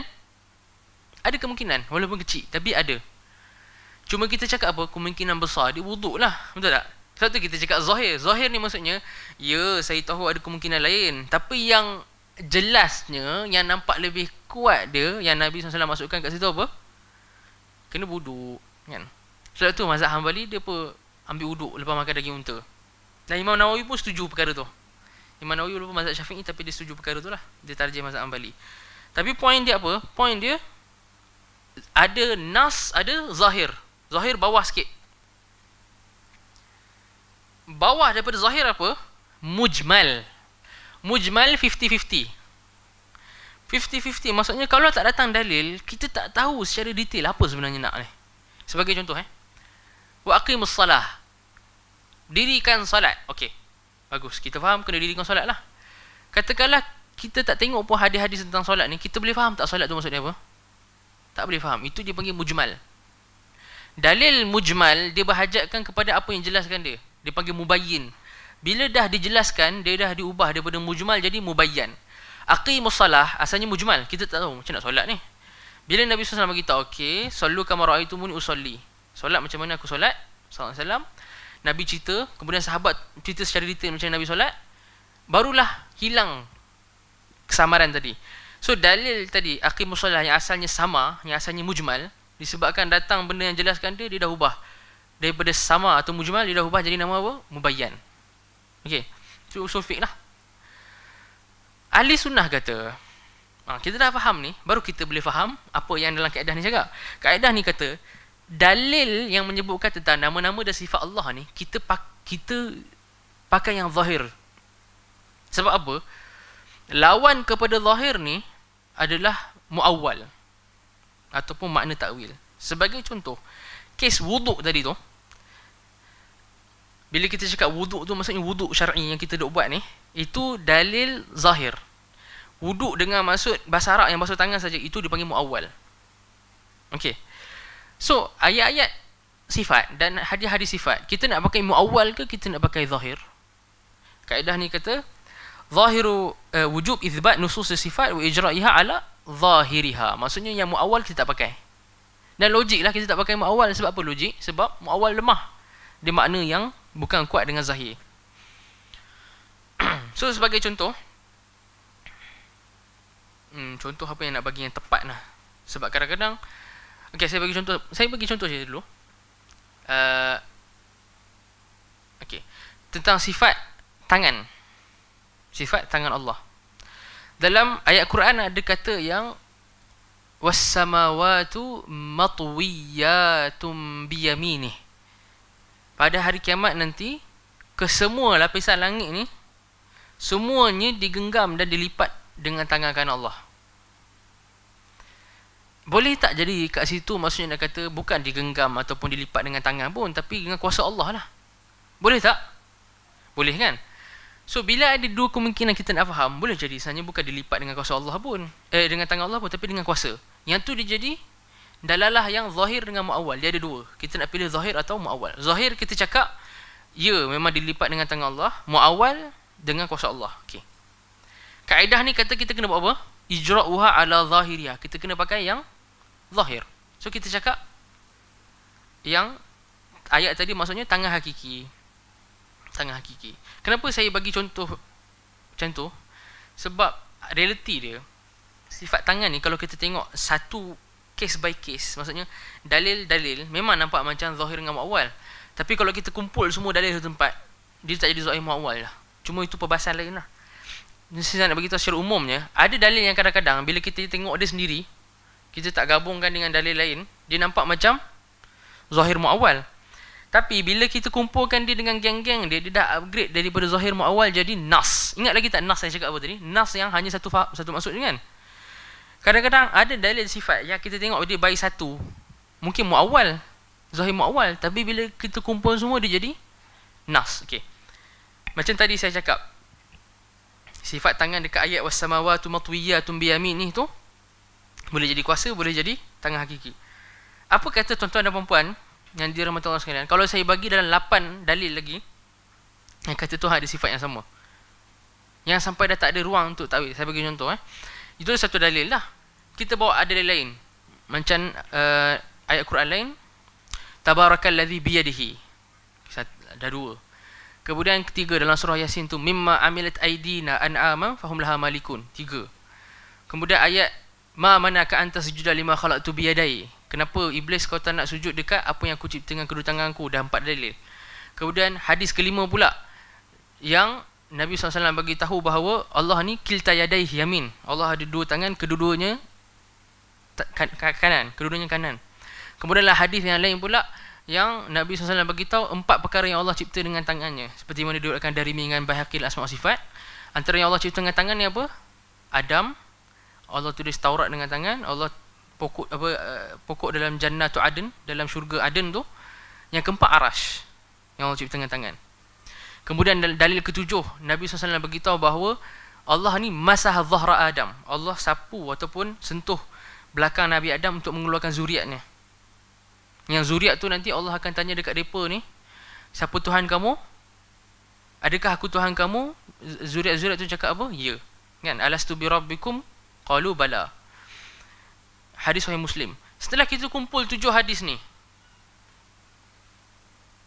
Ada kemungkinan walaupun kecil tapi ada. Cuma kita cakap apa? Kemungkinan besar dia wuduk lah. Betul tak? Sebab tu kita cakap zahir. Zahir ni maksudnya ya saya tahu ada kemungkinan lain. Tapi yang jelasnya yang nampak lebih kuat dia yang Nabi SAW masukkan kat situ apa? Kena wuduk. Kan? Sebab tu mazhab hambali dia apa? Ambil wuduk lepas makan daging unta. Dan Imam Nawawi pun setuju perkara tu. Imam Nawawi walaupun mazhab Syafi'i tapi dia setuju perkara tu lah. Dia tarjih mazhab Ambali. Tapi point dia apa? Point dia ada nas, ada zahir. Zahir bawah sikit. Bawah daripada zahir apa? Mujmal. Mujmal 50-50. 50-50 maksudnya kalau tak datang dalil, kita tak tahu secara detail apa sebenarnya nak ni. Sebagai contoh eh. Wa aqimus salah dirikan solat. Okey. Bagus. Kita faham kena dirikan solat lah. Katakanlah kita tak tengok pun hadis-hadis tentang solat ni, kita boleh faham tak solat tu maksudnya apa? Tak boleh faham. Itu dia panggil mujmal. Dalil mujmal, dia berhajatkan kepada apa yang jelaskan dia. Dia panggil mubayyin. Bila dah dijelaskan, dia dah diubah daripada mujmal jadi mubayyan. Aqimus salah, asalnya mujmal. Kita tak tahu macam nak solat ni. Bila Nabi SAW beritahu, okey, solu kamar ra'aitu muni usolli. Solat macam mana aku solat? Salam-salam. Nabi cerita, kemudian sahabat cerita secara detail macam Nabi solat, barulah hilang kesamaran tadi. So dalil tadi aqimus solat yang asalnya sama, yang asalnya mujmal, disebabkan datang benda yang jelaskan dia dia dah ubah daripada sama atau mujmal dia dah ubah jadi nama apa? mubayyan. Okey. Itu so, usul fiqh lah. Ahli sunnah kata, ha, kita dah faham ni, baru kita boleh faham apa yang dalam kaedah ni cakap. Kaedah ni kata, dalil yang menyebutkan tentang nama-nama dan sifat Allah ni kita kita pakai yang zahir sebab apa lawan kepada zahir ni adalah muawwal ataupun makna takwil sebagai contoh kes wuduk tadi tu bila kita cakap wuduk tu maksudnya wuduk syar'i yang kita duk buat ni itu dalil zahir wuduk dengan maksud bahasa yang basuh tangan saja itu dipanggil muawwal okey So, ayat-ayat sifat dan hadis-hadis sifat, kita nak pakai muawal ke kita nak pakai zahir? Kaedah ni kata, zahiru uh, wujub izbat nusus sifat wa ijra'iha ala zahiriha. Maksudnya yang muawal kita tak pakai. Dan logiklah kita tak pakai muawal Sebab apa logik? Sebab muawal lemah. Dia makna yang bukan kuat dengan zahir. so, sebagai contoh, hmm, contoh apa yang nak bagi yang tepat lah. Sebab kadang-kadang, Okay, saya bagi contoh. Saya bagi contoh saja dulu. Uh, okay. Tentang sifat tangan. Sifat tangan Allah. Dalam ayat Quran ada kata yang wassamawatu matwiyatum biyamini. Pada hari kiamat nanti kesemua lapisan langit ni semuanya digenggam dan dilipat dengan tangan kanan Allah boleh tak jadi kat situ maksudnya nak kata bukan digenggam ataupun dilipat dengan tangan pun tapi dengan kuasa Allah lah. Boleh tak? Boleh kan? So bila ada dua kemungkinan kita nak faham, boleh jadi sebenarnya bukan dilipat dengan kuasa Allah pun, eh dengan tangan Allah pun tapi dengan kuasa. Yang tu dia jadi dalalah yang zahir dengan muawwal. Dia ada dua. Kita nak pilih zahir atau muawwal. Zahir kita cakap ya memang dilipat dengan tangan Allah, muawwal dengan kuasa Allah. Okey. Kaedah ni kata kita kena buat apa? ijra'uha ala zahiriyah. Kita kena pakai yang zahir. So kita cakap yang ayat tadi maksudnya tangan hakiki. Tangan hakiki. Kenapa saya bagi contoh macam tu? Sebab realiti dia sifat tangan ni kalau kita tengok satu case by case maksudnya dalil-dalil memang nampak macam zahir dengan mu'awal tapi kalau kita kumpul semua dalil satu tempat dia tak jadi zahir mu'awal lah cuma itu perbahasan lain lah saya nak beritahu secara umumnya, ada dalil yang kadang-kadang bila kita tengok dia sendiri, kita tak gabungkan dengan dalil lain, dia nampak macam zahir mu'awal. Tapi bila kita kumpulkan dia dengan geng-geng dia, dia dah upgrade daripada zahir mu'awal jadi nas. Ingat lagi tak nas yang cakap apa tadi? Nas yang hanya satu faham, satu maksud kan? Kadang-kadang ada dalil sifat yang kita tengok dia baik satu. Mungkin mu'awal. Zahir mu'awal. Tapi bila kita kumpul semua dia jadi nas. Okay. Macam tadi saya cakap, sifat tangan dekat ayat wassamawatu matwiyatun biyaminih tu boleh jadi kuasa boleh jadi tangan hakiki apa kata tuan-tuan dan puan-puan yang dirahmati Allah sekalian kalau saya bagi dalam 8 dalil lagi yang kata Tuhan ada sifat yang sama yang sampai dah tak ada ruang untuk takwil saya bagi contoh eh itu satu dalil lah kita bawa ada dalil lain macam uh, ayat Quran lain tabarakallazi biyadihi ada dua Kemudian ketiga dalam surah Yasin tu mimma amilat aidina an'ama fahum laha malikun. Tiga. Kemudian ayat ma manaka anta sujuda lima khalaqtu bi yadai. Kenapa iblis kau tak nak sujud dekat apa yang aku cipta dengan kedua tanganku dah empat dalil. Kemudian hadis kelima pula yang Nabi SAW bagi tahu bahawa Allah ni kilta yadai yamin. Allah ada dua tangan kedua-duanya kan- kanan, kedua-duanya kanan. Kemudianlah hadis yang lain pula yang Nabi SAW beritahu empat perkara yang Allah cipta dengan tangannya. Seperti mana diurutkan dari mingan bahakil asma sifat. Antara yang Allah cipta dengan tangan ni apa? Adam. Allah tulis Taurat dengan tangan. Allah pokok apa eh, pokok dalam jannah tu aden dalam syurga aden tu yang keempat arash yang Allah cipta dengan tangan kemudian dalil ketujuh Nabi SAW beritahu bahawa Allah ni masah zahra Adam Allah sapu ataupun sentuh belakang Nabi Adam untuk mengeluarkan zuriatnya yang zuriat tu nanti Allah akan tanya dekat mereka ni Siapa Tuhan kamu? Adakah aku Tuhan kamu? Zuriat-zuriat tu cakap apa? Ya kan? Alastu bi rabbikum Qalu bala Hadis sahih Muslim Setelah kita kumpul tujuh hadis ni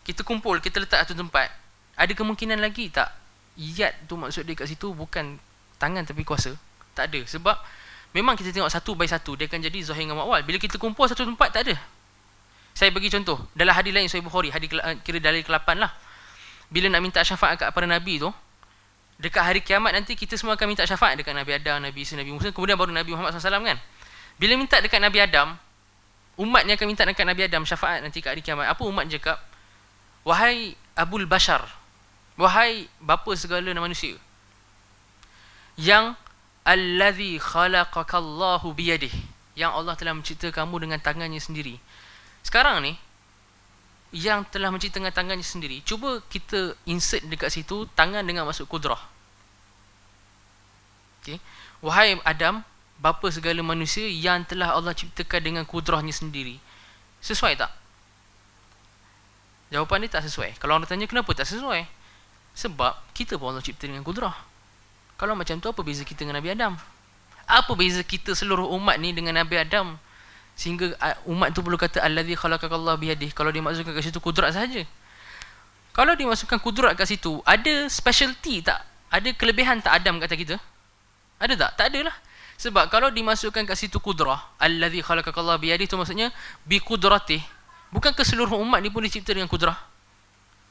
Kita kumpul, kita letak satu tempat Ada kemungkinan lagi tak? Iyat tu maksud dia kat situ bukan tangan tapi kuasa Tak ada Sebab memang kita tengok satu by satu Dia akan jadi zahir dengan makwal Bila kita kumpul satu tempat tak ada saya bagi contoh dalam hadis lain Sahih Bukhari, hadis eh, kira dalil ke-8 lah. Bila nak minta syafaat kepada nabi tu, dekat hari kiamat nanti kita semua akan minta syafaat dekat Nabi Adam, Nabi Isa, Nabi Musa, kemudian baru Nabi Muhammad SAW kan. Bila minta dekat Nabi Adam, umatnya akan minta dekat Nabi Adam syafaat nanti kat hari kiamat. Apa umat cakap? Wahai Abul Bashar. Wahai bapa segala manusia. Yang allazi khalaqaka Allahu biyadihi. Yang Allah telah mencipta kamu dengan tangannya sendiri. Sekarang ni yang telah mencuci tangan tangannya sendiri, cuba kita insert dekat situ tangan dengan masuk kudrah. Okey. Wahai Adam, bapa segala manusia yang telah Allah ciptakan dengan kudrahnya sendiri. Sesuai tak? Jawapan dia tak sesuai. Kalau orang tanya kenapa tak sesuai? Sebab kita pun Allah cipta dengan kudrah. Kalau macam tu apa beza kita dengan Nabi Adam? Apa beza kita seluruh umat ni dengan Nabi Adam? sehingga ah, umat tu perlu kata allazi Allah bihadih kalau dimaksudkan kat situ kudrat saja kalau dimaksudkan kudrat kat situ ada specialty tak ada kelebihan tak Adam kata kita ada tak tak adalah sebab kalau dimasukkan kat situ kudrah allazi Allah bihadih tu maksudnya bi kudratih bukan keseluruhan umat ni pun dicipta dengan kudrah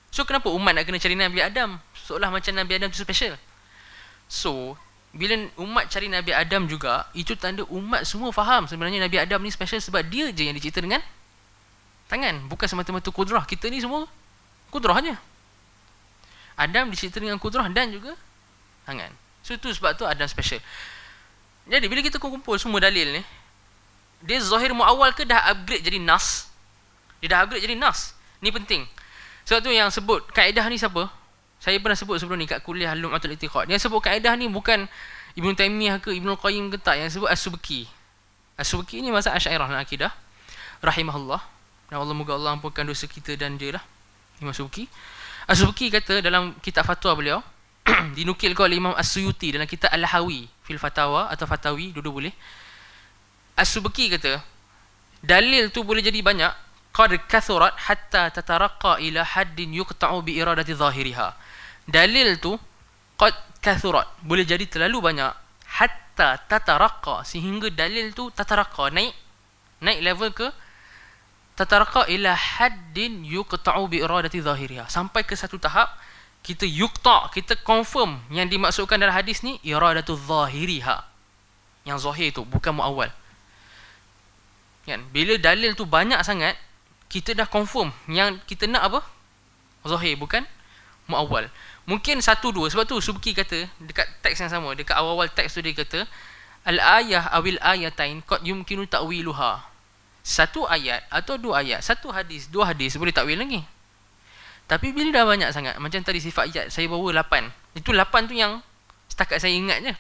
so kenapa umat nak kena cari Nabi Adam seolah macam Nabi Adam tu special so bila umat cari Nabi Adam juga, itu tanda umat semua faham sebenarnya Nabi Adam ni special sebab dia je yang dicipta dengan tangan. Bukan semata-mata kudrah. Kita ni semua kudrah je. Adam dicipta dengan kudrah dan juga tangan. So, itu sebab tu Adam special. Jadi, bila kita kumpul semua dalil ni, dia zahir mu'awal ke dah upgrade jadi nas? Dia dah upgrade jadi nas. Ni penting. Sebab tu yang sebut kaedah ni siapa? saya pernah sebut sebelum ni kat kuliah Alum Atul Itiqad. Yang sebut kaedah ni bukan Ibn Taymiyah ke Ibn Qayyim ke tak. Yang sebut As-Subki. As-Subki ni masa Asyairah dan Akidah. Rahimahullah. Dan Allah moga Allah ampunkan dosa kita dan dia lah. Imam As-Subki. As-Subki kata dalam kitab fatwa beliau. dinukil kau oleh Imam As-Suyuti dalam kitab Al-Hawi. Fil Fatawa atau Fatawi. Dua-dua boleh. As-Subki kata. Dalil tu boleh jadi banyak. Qad kathurat hatta tataraqa ila haddin yukta'u bi iradati zahiriha dalil tu qad kathurat boleh jadi terlalu banyak hatta tataraqa sehingga dalil tu tataraqa naik naik level ke tataraqa ila haddin yuqta'u bi iradati zahiriha sampai ke satu tahap kita yukta kita confirm yang dimaksudkan dalam hadis ni iradatu zahiriha yang zahir tu bukan muawwal kan bila dalil tu banyak sangat kita dah confirm yang kita nak apa zahir bukan muawwal Mungkin satu dua Sebab tu Subki kata Dekat teks yang sama Dekat awal-awal teks tu dia kata Al-ayah awil ayatain Kod yumkinu ta'wiluha Satu ayat Atau dua ayat Satu hadis Dua hadis Boleh takwil lagi Tapi bila dah banyak sangat Macam tadi sifat ayat Saya bawa lapan Itu lapan tu yang Setakat saya ingat je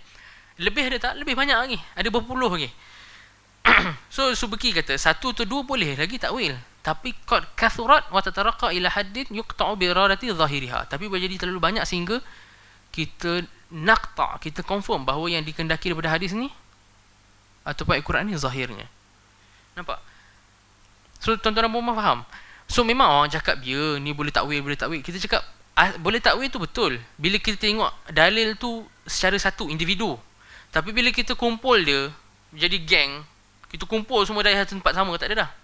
Lebih ada tak? Lebih banyak lagi Ada berpuluh lagi So Subki kata Satu atau dua boleh Lagi takwil tapi qad kathurat wa tataraqa ila haddin yuqta'u bi iradati zahiriha tapi boleh jadi terlalu banyak sehingga kita naqta kita confirm bahawa yang dikendaki daripada hadis ni ataupun al-Quran ni zahirnya nampak so tuan-tuan pun faham so memang orang cakap dia ya, ni boleh takwil boleh takwil kita cakap ah, boleh takwil tu betul bila kita tengok dalil tu secara satu individu tapi bila kita kumpul dia jadi geng kita kumpul semua dari satu tempat sama tak ada dah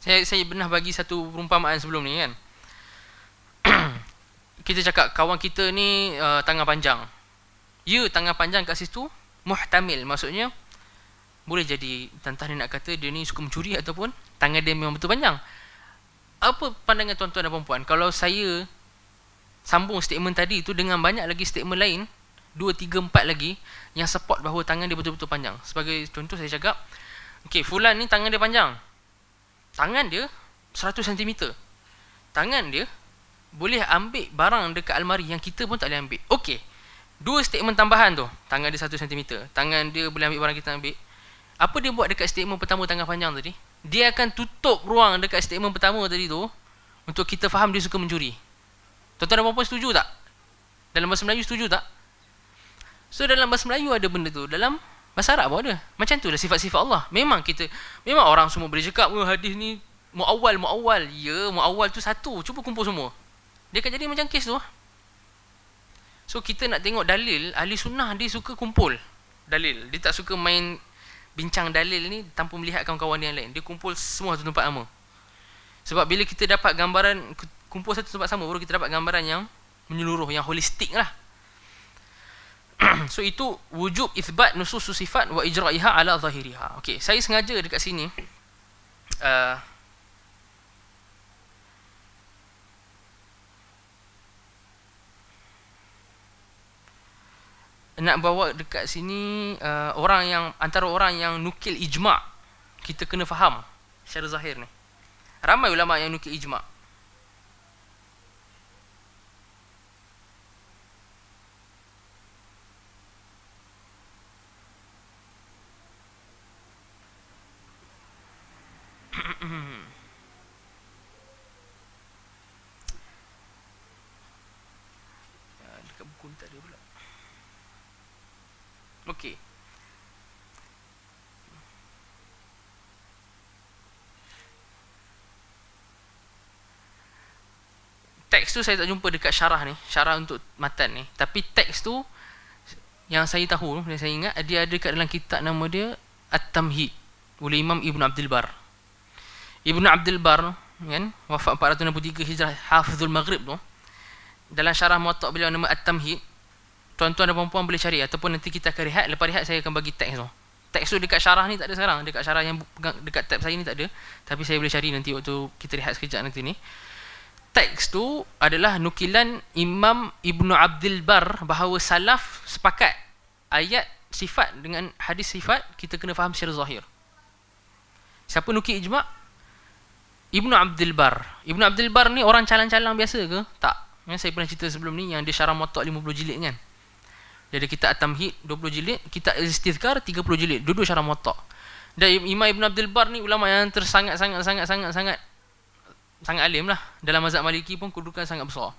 saya saya pernah bagi satu perumpamaan sebelum ni kan kita cakap kawan kita ni uh, tangan panjang ya tangan panjang kat situ muhtamil maksudnya boleh jadi tentang dia nak kata dia ni suka mencuri ataupun tangan dia memang betul panjang apa pandangan tuan-tuan dan puan kalau saya sambung statement tadi tu dengan banyak lagi statement lain 2, 3, 4 lagi yang support bahawa tangan dia betul-betul panjang sebagai contoh saya cakap ok fulan ni tangan dia panjang tangan dia 100 cm. Tangan dia boleh ambil barang dekat almari yang kita pun tak boleh ambil. Okey. Dua statement tambahan tu. Tangan dia 1 cm. Tangan dia boleh ambil barang kita ambil. Apa dia buat dekat statement pertama tangan panjang tadi? Dia akan tutup ruang dekat statement pertama tadi tu untuk kita faham dia suka mencuri. Tuan-tuan dan puan setuju tak? Dalam bahasa Melayu setuju tak? So dalam bahasa Melayu ada benda tu. Dalam Masyarak buat ada? Macam tu lah sifat-sifat Allah. Memang kita, memang orang semua boleh cakap, oh, hadis ni mu'awal, mu'awal. Ya, mu'awal tu satu. Cuba kumpul semua. Dia akan jadi macam kes tu. So, kita nak tengok dalil, ahli sunnah dia suka kumpul dalil. Dia tak suka main bincang dalil ni tanpa melihat kawan-kawan yang lain. Dia kumpul semua satu tempat sama. Sebab bila kita dapat gambaran, kumpul satu tempat sama, baru kita dapat gambaran yang menyeluruh, yang holistik lah. so itu wujub isbat nusus sifat wa ijra'iha ala zahiriha. Okey, saya sengaja dekat sini uh, nak bawa dekat sini uh, orang yang antara orang yang nukil ijma' kita kena faham secara zahir ni. Ramai ulama yang nukil ijma'. okey. Teks tu saya tak jumpa dekat syarah ni, syarah untuk matan ni. Tapi teks tu yang saya tahu, yang saya ingat dia ada dekat dalam kitab nama dia At-Tamhid oleh Imam Ibn Abdul Bar. Ibn Abdul Bar kan wafat 463 Hijrah Hafizul Maghrib tu dalam syarah muwatta beliau nama At-Tamhid tuan-tuan dan puan-puan boleh cari ataupun nanti kita akan rehat lepas rehat saya akan bagi teks tu teks tu dekat syarah ni tak ada sekarang dekat syarah yang pegang dekat tab saya ni tak ada tapi saya boleh cari nanti waktu kita rehat sekejap nanti ni teks tu adalah nukilan Imam Ibnu Abdul Bar bahawa salaf sepakat ayat sifat dengan hadis sifat kita kena faham secara zahir siapa nukil ijma' Ibnu Abdul Bar. Ibnu Abdul Bar ni orang calang-calang biasa ke? Tak. Yang saya pernah cerita sebelum ni yang dia syarah motok 50 jilid kan. Jadi kita At-Tamhid 20 jilid, kita Istizkar 30 jilid, duduk syarah Muwatta. Dan Imam Ibn Abdul Bar ni ulama yang tersangat sangat sangat sangat sangat sangat alim lah dalam mazhab Maliki pun kedudukan sangat besar.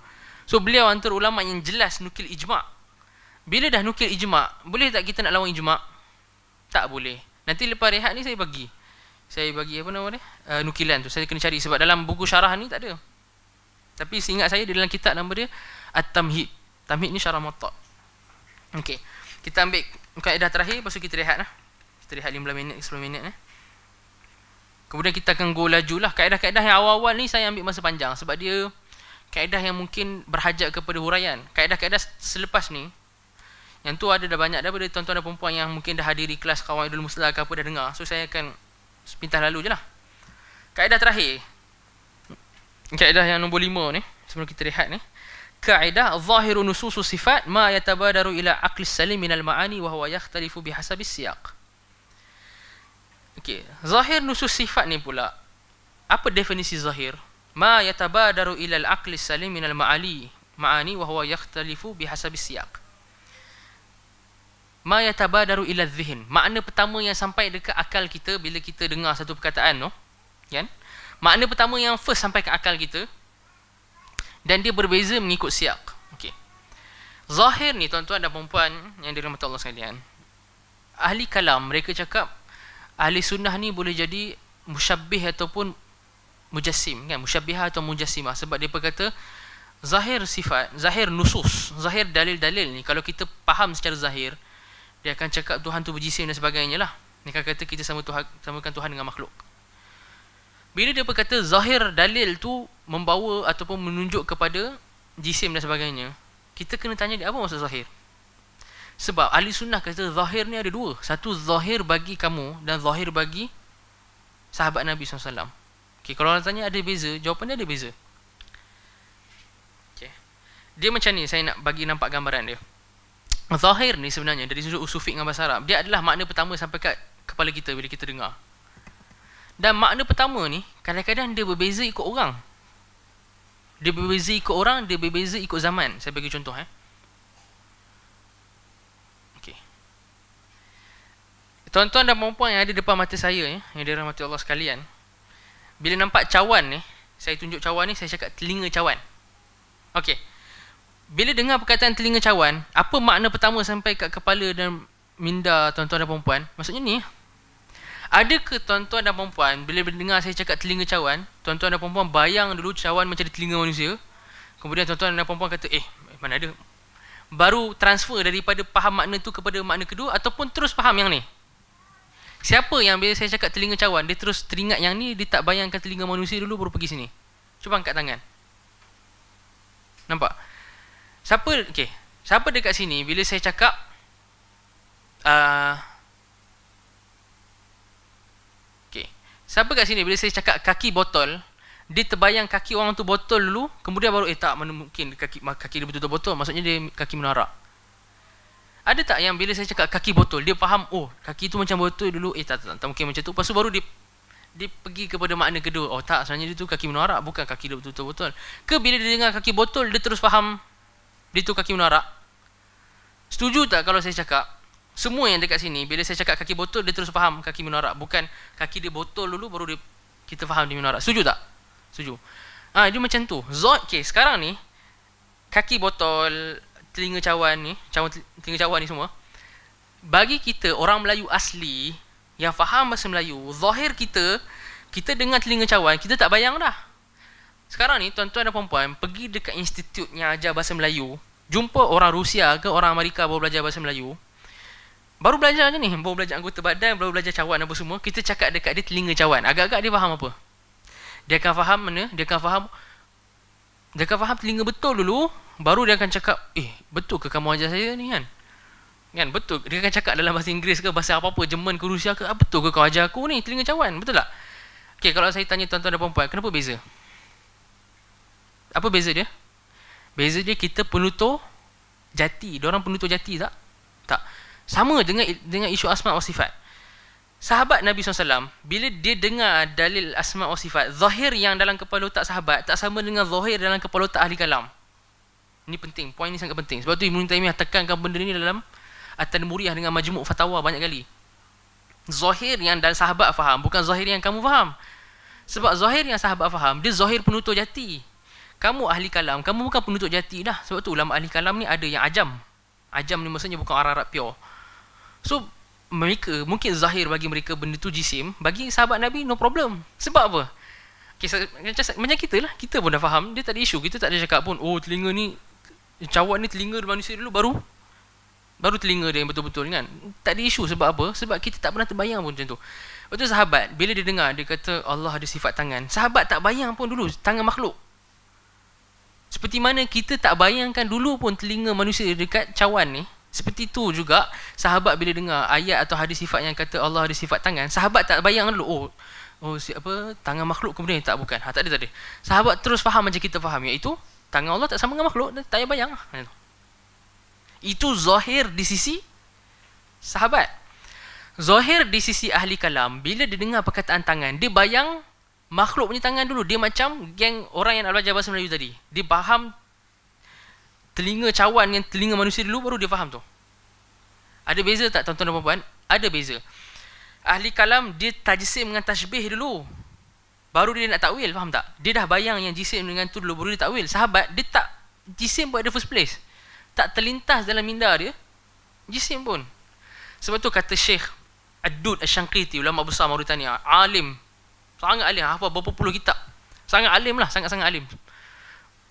So beliau antara ulama yang jelas nukil ijma'. Bila dah nukil ijma', boleh tak kita nak lawan ijma'? Tak boleh. Nanti lepas rehat ni saya bagi. Saya bagi apa nama ni? Uh, eh, nukilan tu. Saya kena cari sebab dalam buku syarah ni tak ada. Tapi seingat saya di dalam kitab nama dia At-Tamhid. Tamhid ni syarah Muwatta. Okey. Kita ambil kaedah terakhir lepas tu kita rehatlah. Kita rehat 15 minit ke 10 minit eh. Kemudian kita akan go lajulah kaedah-kaedah yang awal-awal ni saya ambil masa panjang sebab dia kaedah yang mungkin berhajat kepada huraian. Kaedah-kaedah selepas ni yang tu ada dah banyak daripada tuan-tuan dan perempuan yang mungkin dah hadiri kelas kawan Idul Musla ke apa dah dengar. So saya akan sepintas lalu je lah. Kaedah terakhir. Kaedah yang nombor lima ni. Sebelum kita rehat ni kaidah zahiru nusus sifat ma yatabadaru ila aqli salim min al maani wa huwa yakhtalifu bihasabi siyaq okey zahir nusus sifat ni pula apa definisi zahir ma yatabadaru ila al aqli salim min al maali maani wa huwa yakhtalifu al siyaq ma yatabadaru ila dhihin makna pertama yang sampai dekat akal kita bila kita dengar satu perkataan no? kan makna pertama yang first sampai ke akal kita dan dia berbeza mengikut siak. Okey. Zahir ni tuan-tuan dan puan yang dirahmati Allah sekalian. Ahli kalam mereka cakap ahli sunnah ni boleh jadi musyabbih ataupun mujassim kan musyabbihah atau mujassim. sebab dia berkata zahir sifat zahir nusus zahir dalil-dalil ni kalau kita faham secara zahir dia akan cakap Tuhan tu berjisim dan sebagainya lah. Mereka kata kita sama Tuhan, samakan Tuhan dengan makhluk bila dia berkata zahir dalil tu membawa ataupun menunjuk kepada jisim dan sebagainya kita kena tanya dia apa maksud zahir sebab ahli sunnah kata zahir ni ada dua satu zahir bagi kamu dan zahir bagi sahabat Nabi SAW okay, kalau orang tanya ada beza jawapan dia ada beza okay. dia macam ni saya nak bagi nampak gambaran dia zahir ni sebenarnya dari sudut usufik dengan bahasa Arab dia adalah makna pertama sampai kat kepala kita bila kita dengar dan makna pertama ni Kadang-kadang dia berbeza ikut orang Dia berbeza ikut orang Dia berbeza ikut zaman Saya bagi contoh eh. okay. Tuan-tuan dan perempuan yang ada depan mata saya eh, Yang dirahmati Allah sekalian Bila nampak cawan ni Saya tunjuk cawan ni Saya cakap telinga cawan Okey. Bila dengar perkataan telinga cawan, apa makna pertama sampai kat kepala dan minda tuan-tuan dan perempuan? Maksudnya ni, Adakah tuan-tuan dan perempuan bila dengar saya cakap telinga cawan, tuan-tuan dan perempuan bayang dulu cawan macam di telinga manusia? Kemudian tuan-tuan dan perempuan kata, "Eh, mana ada?" Baru transfer daripada faham makna tu kepada makna kedua ataupun terus faham yang ni? Siapa yang bila saya cakap telinga cawan, dia terus teringat yang ni, dia tak bayangkan telinga manusia dulu baru pergi sini? Cuba angkat tangan. Nampak? Siapa Okay, Siapa dekat sini bila saya cakap a uh, Siapa kat sini bila saya cakap kaki botol, dia terbayang kaki orang tu botol dulu, kemudian baru eh tak mungkin kaki kaki dia betul-betul botol, maksudnya dia kaki menara. Ada tak yang bila saya cakap kaki botol, dia faham, oh, kaki tu macam botol dulu, eh tak, tak, tak, tak mungkin macam tu. Lepas tu baru dia dia pergi kepada makna kedua Oh tak sebenarnya dia tu kaki menara, Bukan kaki dia betul-betul botol Ke bila dia dengar kaki botol Dia terus faham Dia tu kaki menara. Setuju tak kalau saya cakap semua yang dekat sini bila saya cakap kaki botol dia terus faham kaki minarat bukan kaki dia botol dulu baru dia kita faham di minarat. Setuju tak? Setuju. Ah ha, dia macam tu. Zot okay, sekarang ni kaki botol telinga cawan ni, cawan telinga cawan ni semua bagi kita orang Melayu asli yang faham bahasa Melayu, zahir kita kita dengar telinga cawan, kita tak bayang dah. Sekarang ni tuan-tuan dan puan-puan pergi dekat institut yang ajar bahasa Melayu, jumpa orang Rusia ke orang Amerika baru belajar bahasa Melayu, Baru belajar je ni Baru belajar anggota badan Baru belajar cawan apa semua Kita cakap dekat dia telinga cawan Agak-agak dia faham apa Dia akan faham mana Dia akan faham Dia akan faham telinga betul dulu Baru dia akan cakap Eh betul ke kamu ajar saya ni kan Kan betul Dia akan cakap dalam bahasa Inggeris ke Bahasa apa-apa Jerman ke Rusia ke ah, Betul ke kau ajar aku ni Telinga cawan Betul tak Okay kalau saya tanya tuan-tuan dan perempuan Kenapa beza Apa beza dia Beza dia kita penutur Jati Diorang penutur jati tak Tak sama dengan dengan isu asma wa sifat. Sahabat Nabi SAW, bila dia dengar dalil asma wa sifat, zahir yang dalam kepala otak sahabat tak sama dengan zahir dalam kepala otak ahli kalam. Ini penting, poin ini sangat penting. Sebab tu Ibn Taymiyah tekankan benda ini dalam Atan Muriyah dengan majmuk fatwa banyak kali. Zahir yang dan sahabat faham, bukan zahir yang kamu faham. Sebab zahir yang sahabat faham, dia zahir penutur jati. Kamu ahli kalam, kamu bukan penutur jati dah. Sebab tu ulama ahli kalam ni ada yang ajam. Ajam ni maksudnya bukan Arab-Arab pure. So mereka mungkin zahir bagi mereka benda tu jisim bagi sahabat Nabi no problem sebab apa okay, macam, macam kita lah kita pun dah faham dia tak ada isu kita tak ada cakap pun oh telinga ni cawat ni telinga manusia dulu baru baru telinga dia yang betul-betul kan tak ada isu sebab apa sebab kita tak pernah terbayang pun macam tu Betul sahabat bila dia dengar dia kata Allah ada sifat tangan sahabat tak bayang pun dulu tangan makhluk seperti mana kita tak bayangkan dulu pun telinga manusia dekat cawan ni seperti itu juga sahabat bila dengar ayat atau hadis sifat yang kata Allah ada sifat tangan, sahabat tak bayang dulu oh oh siapa tangan makhluk kemudian tak bukan. Ha tak ada tadi. Sahabat terus faham macam kita faham iaitu tangan Allah tak sama dengan makhluk, tak payah bayang. Ha, itu zahir di sisi sahabat. Zahir di sisi ahli kalam bila dia dengar perkataan tangan, dia bayang makhluk punya tangan dulu. Dia macam geng orang yang belajar bahasa Melayu tadi. Dia faham telinga cawan dengan telinga manusia dulu baru dia faham tu. Ada beza tak tuan-tuan dan puan-puan? Ada beza. Ahli kalam dia tajsim dengan tashbih dulu. Baru dia nak takwil, faham tak? Dia dah bayang yang jisim dengan tu dulu baru dia takwil. Sahabat dia tak jisim buat the first place. Tak terlintas dalam minda dia jisim pun. Sebab tu kata Syekh Adud Asy-Syanqiti ulama besar Mauritania, alim. Sangat alim, hafal berapa puluh kitab. Sangat alim lah, sangat-sangat alim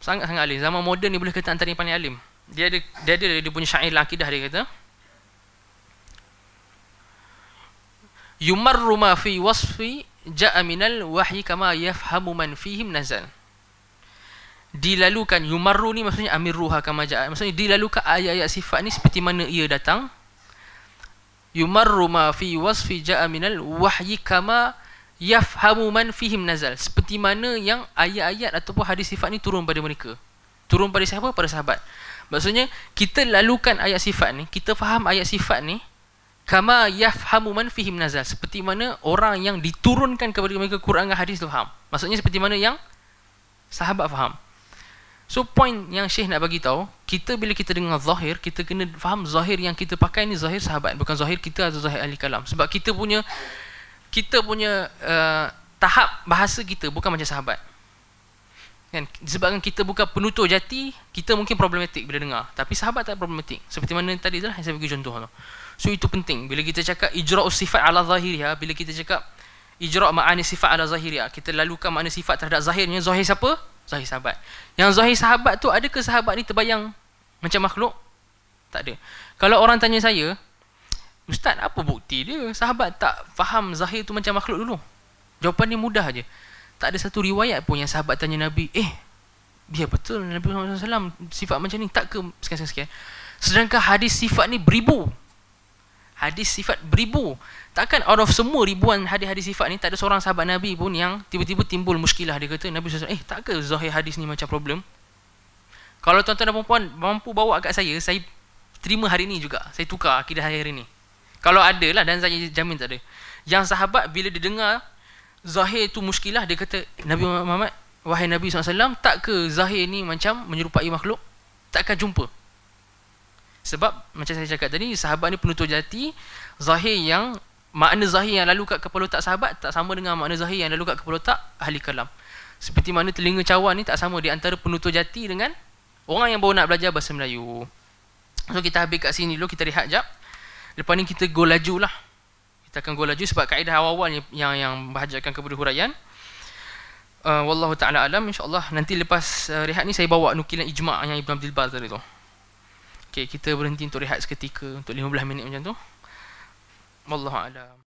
sangat-sangat alim zaman moden ni boleh kata antara yang paling alim dia ada dia ada dia punya syair lah, akidah dia kata yumarru ma fi wasfi ja'a minal wahyi kama yafhamu man fihim nazal dilalukan yumarru ni maksudnya amirruha kama ja'a maksudnya dilalukan ayat-ayat sifat ni seperti mana ia datang yumarru ma fi wasfi ja'a minal wahyi kama yafhamu man fihim nazal seperti mana yang ayat-ayat ataupun hadis sifat ni turun pada mereka turun pada siapa pada sahabat maksudnya kita lalukan ayat sifat ni kita faham ayat sifat ni kama yafhamu man fihim nazal seperti mana orang yang diturunkan kepada mereka Quran dan hadis tu faham maksudnya seperti mana yang sahabat faham so point yang syekh nak bagi tahu kita bila kita dengar zahir kita kena faham zahir yang kita pakai ni zahir sahabat bukan zahir kita atau zahir ahli kalam sebab kita punya kita punya uh, tahap bahasa kita bukan macam sahabat. Kan sebabkan kita bukan penutur jati, kita mungkin problematik bila dengar. Tapi sahabat tak problematik. Seperti mana tadi lah saya bagi contoh tu. So itu penting bila kita cakap ijra' sifat ala zahiriha, bila kita cakap ijra' ma'ani sifat ala zahiriha, kita lalukan makna sifat terhadap zahirnya, zahir siapa? Zahir sahabat. Yang zahir sahabat tu ada ke sahabat ni terbayang macam makhluk? Tak ada. Kalau orang tanya saya, Ustaz, apa bukti dia? Sahabat tak faham zahir tu macam makhluk dulu. Jawapan dia mudah je. Tak ada satu riwayat pun yang sahabat tanya Nabi, eh, dia betul Nabi Muhammad SAW sifat macam ni, tak ke sekian-sekian. Sedangkan hadis sifat ni beribu. Hadis sifat beribu. Takkan out of semua ribuan hadis-hadis sifat ni, tak ada seorang sahabat Nabi pun yang tiba-tiba timbul muskilah. Dia kata, Nabi SAW, eh, tak ke zahir hadis ni macam problem? Kalau tuan-tuan dan perempuan mampu bawa kat saya, saya terima hari ni juga. Saya tukar akidah hari ni. Kalau ada lah dan saya jamin tak ada. Yang sahabat bila dia dengar zahir tu muskilah dia kata Nabi Muhammad wahai Nabi SAW tak ke zahir ni macam menyerupai makhluk takkan jumpa. Sebab macam saya cakap tadi sahabat ni penutur jati zahir yang makna zahir yang lalu kat kepala tak sahabat tak sama dengan makna zahir yang lalu kat kepala tak ahli kalam. Seperti mana telinga cawan ni tak sama di antara penutur jati dengan orang yang baru nak belajar bahasa Melayu. So kita habis kat sini dulu kita rehat jap. Lepas ni kita go laju lah. Kita akan go laju sebab kaedah awal-awal yang yang bahajakan kepada huraian. Uh, wallahu taala alam insyaallah nanti lepas uh, rehat ni saya bawa nukilan ijma' yang Ibn Abdul Bar tadi tu. Okay kita berhenti untuk rehat seketika untuk 15 minit macam tu. Wallahu alam.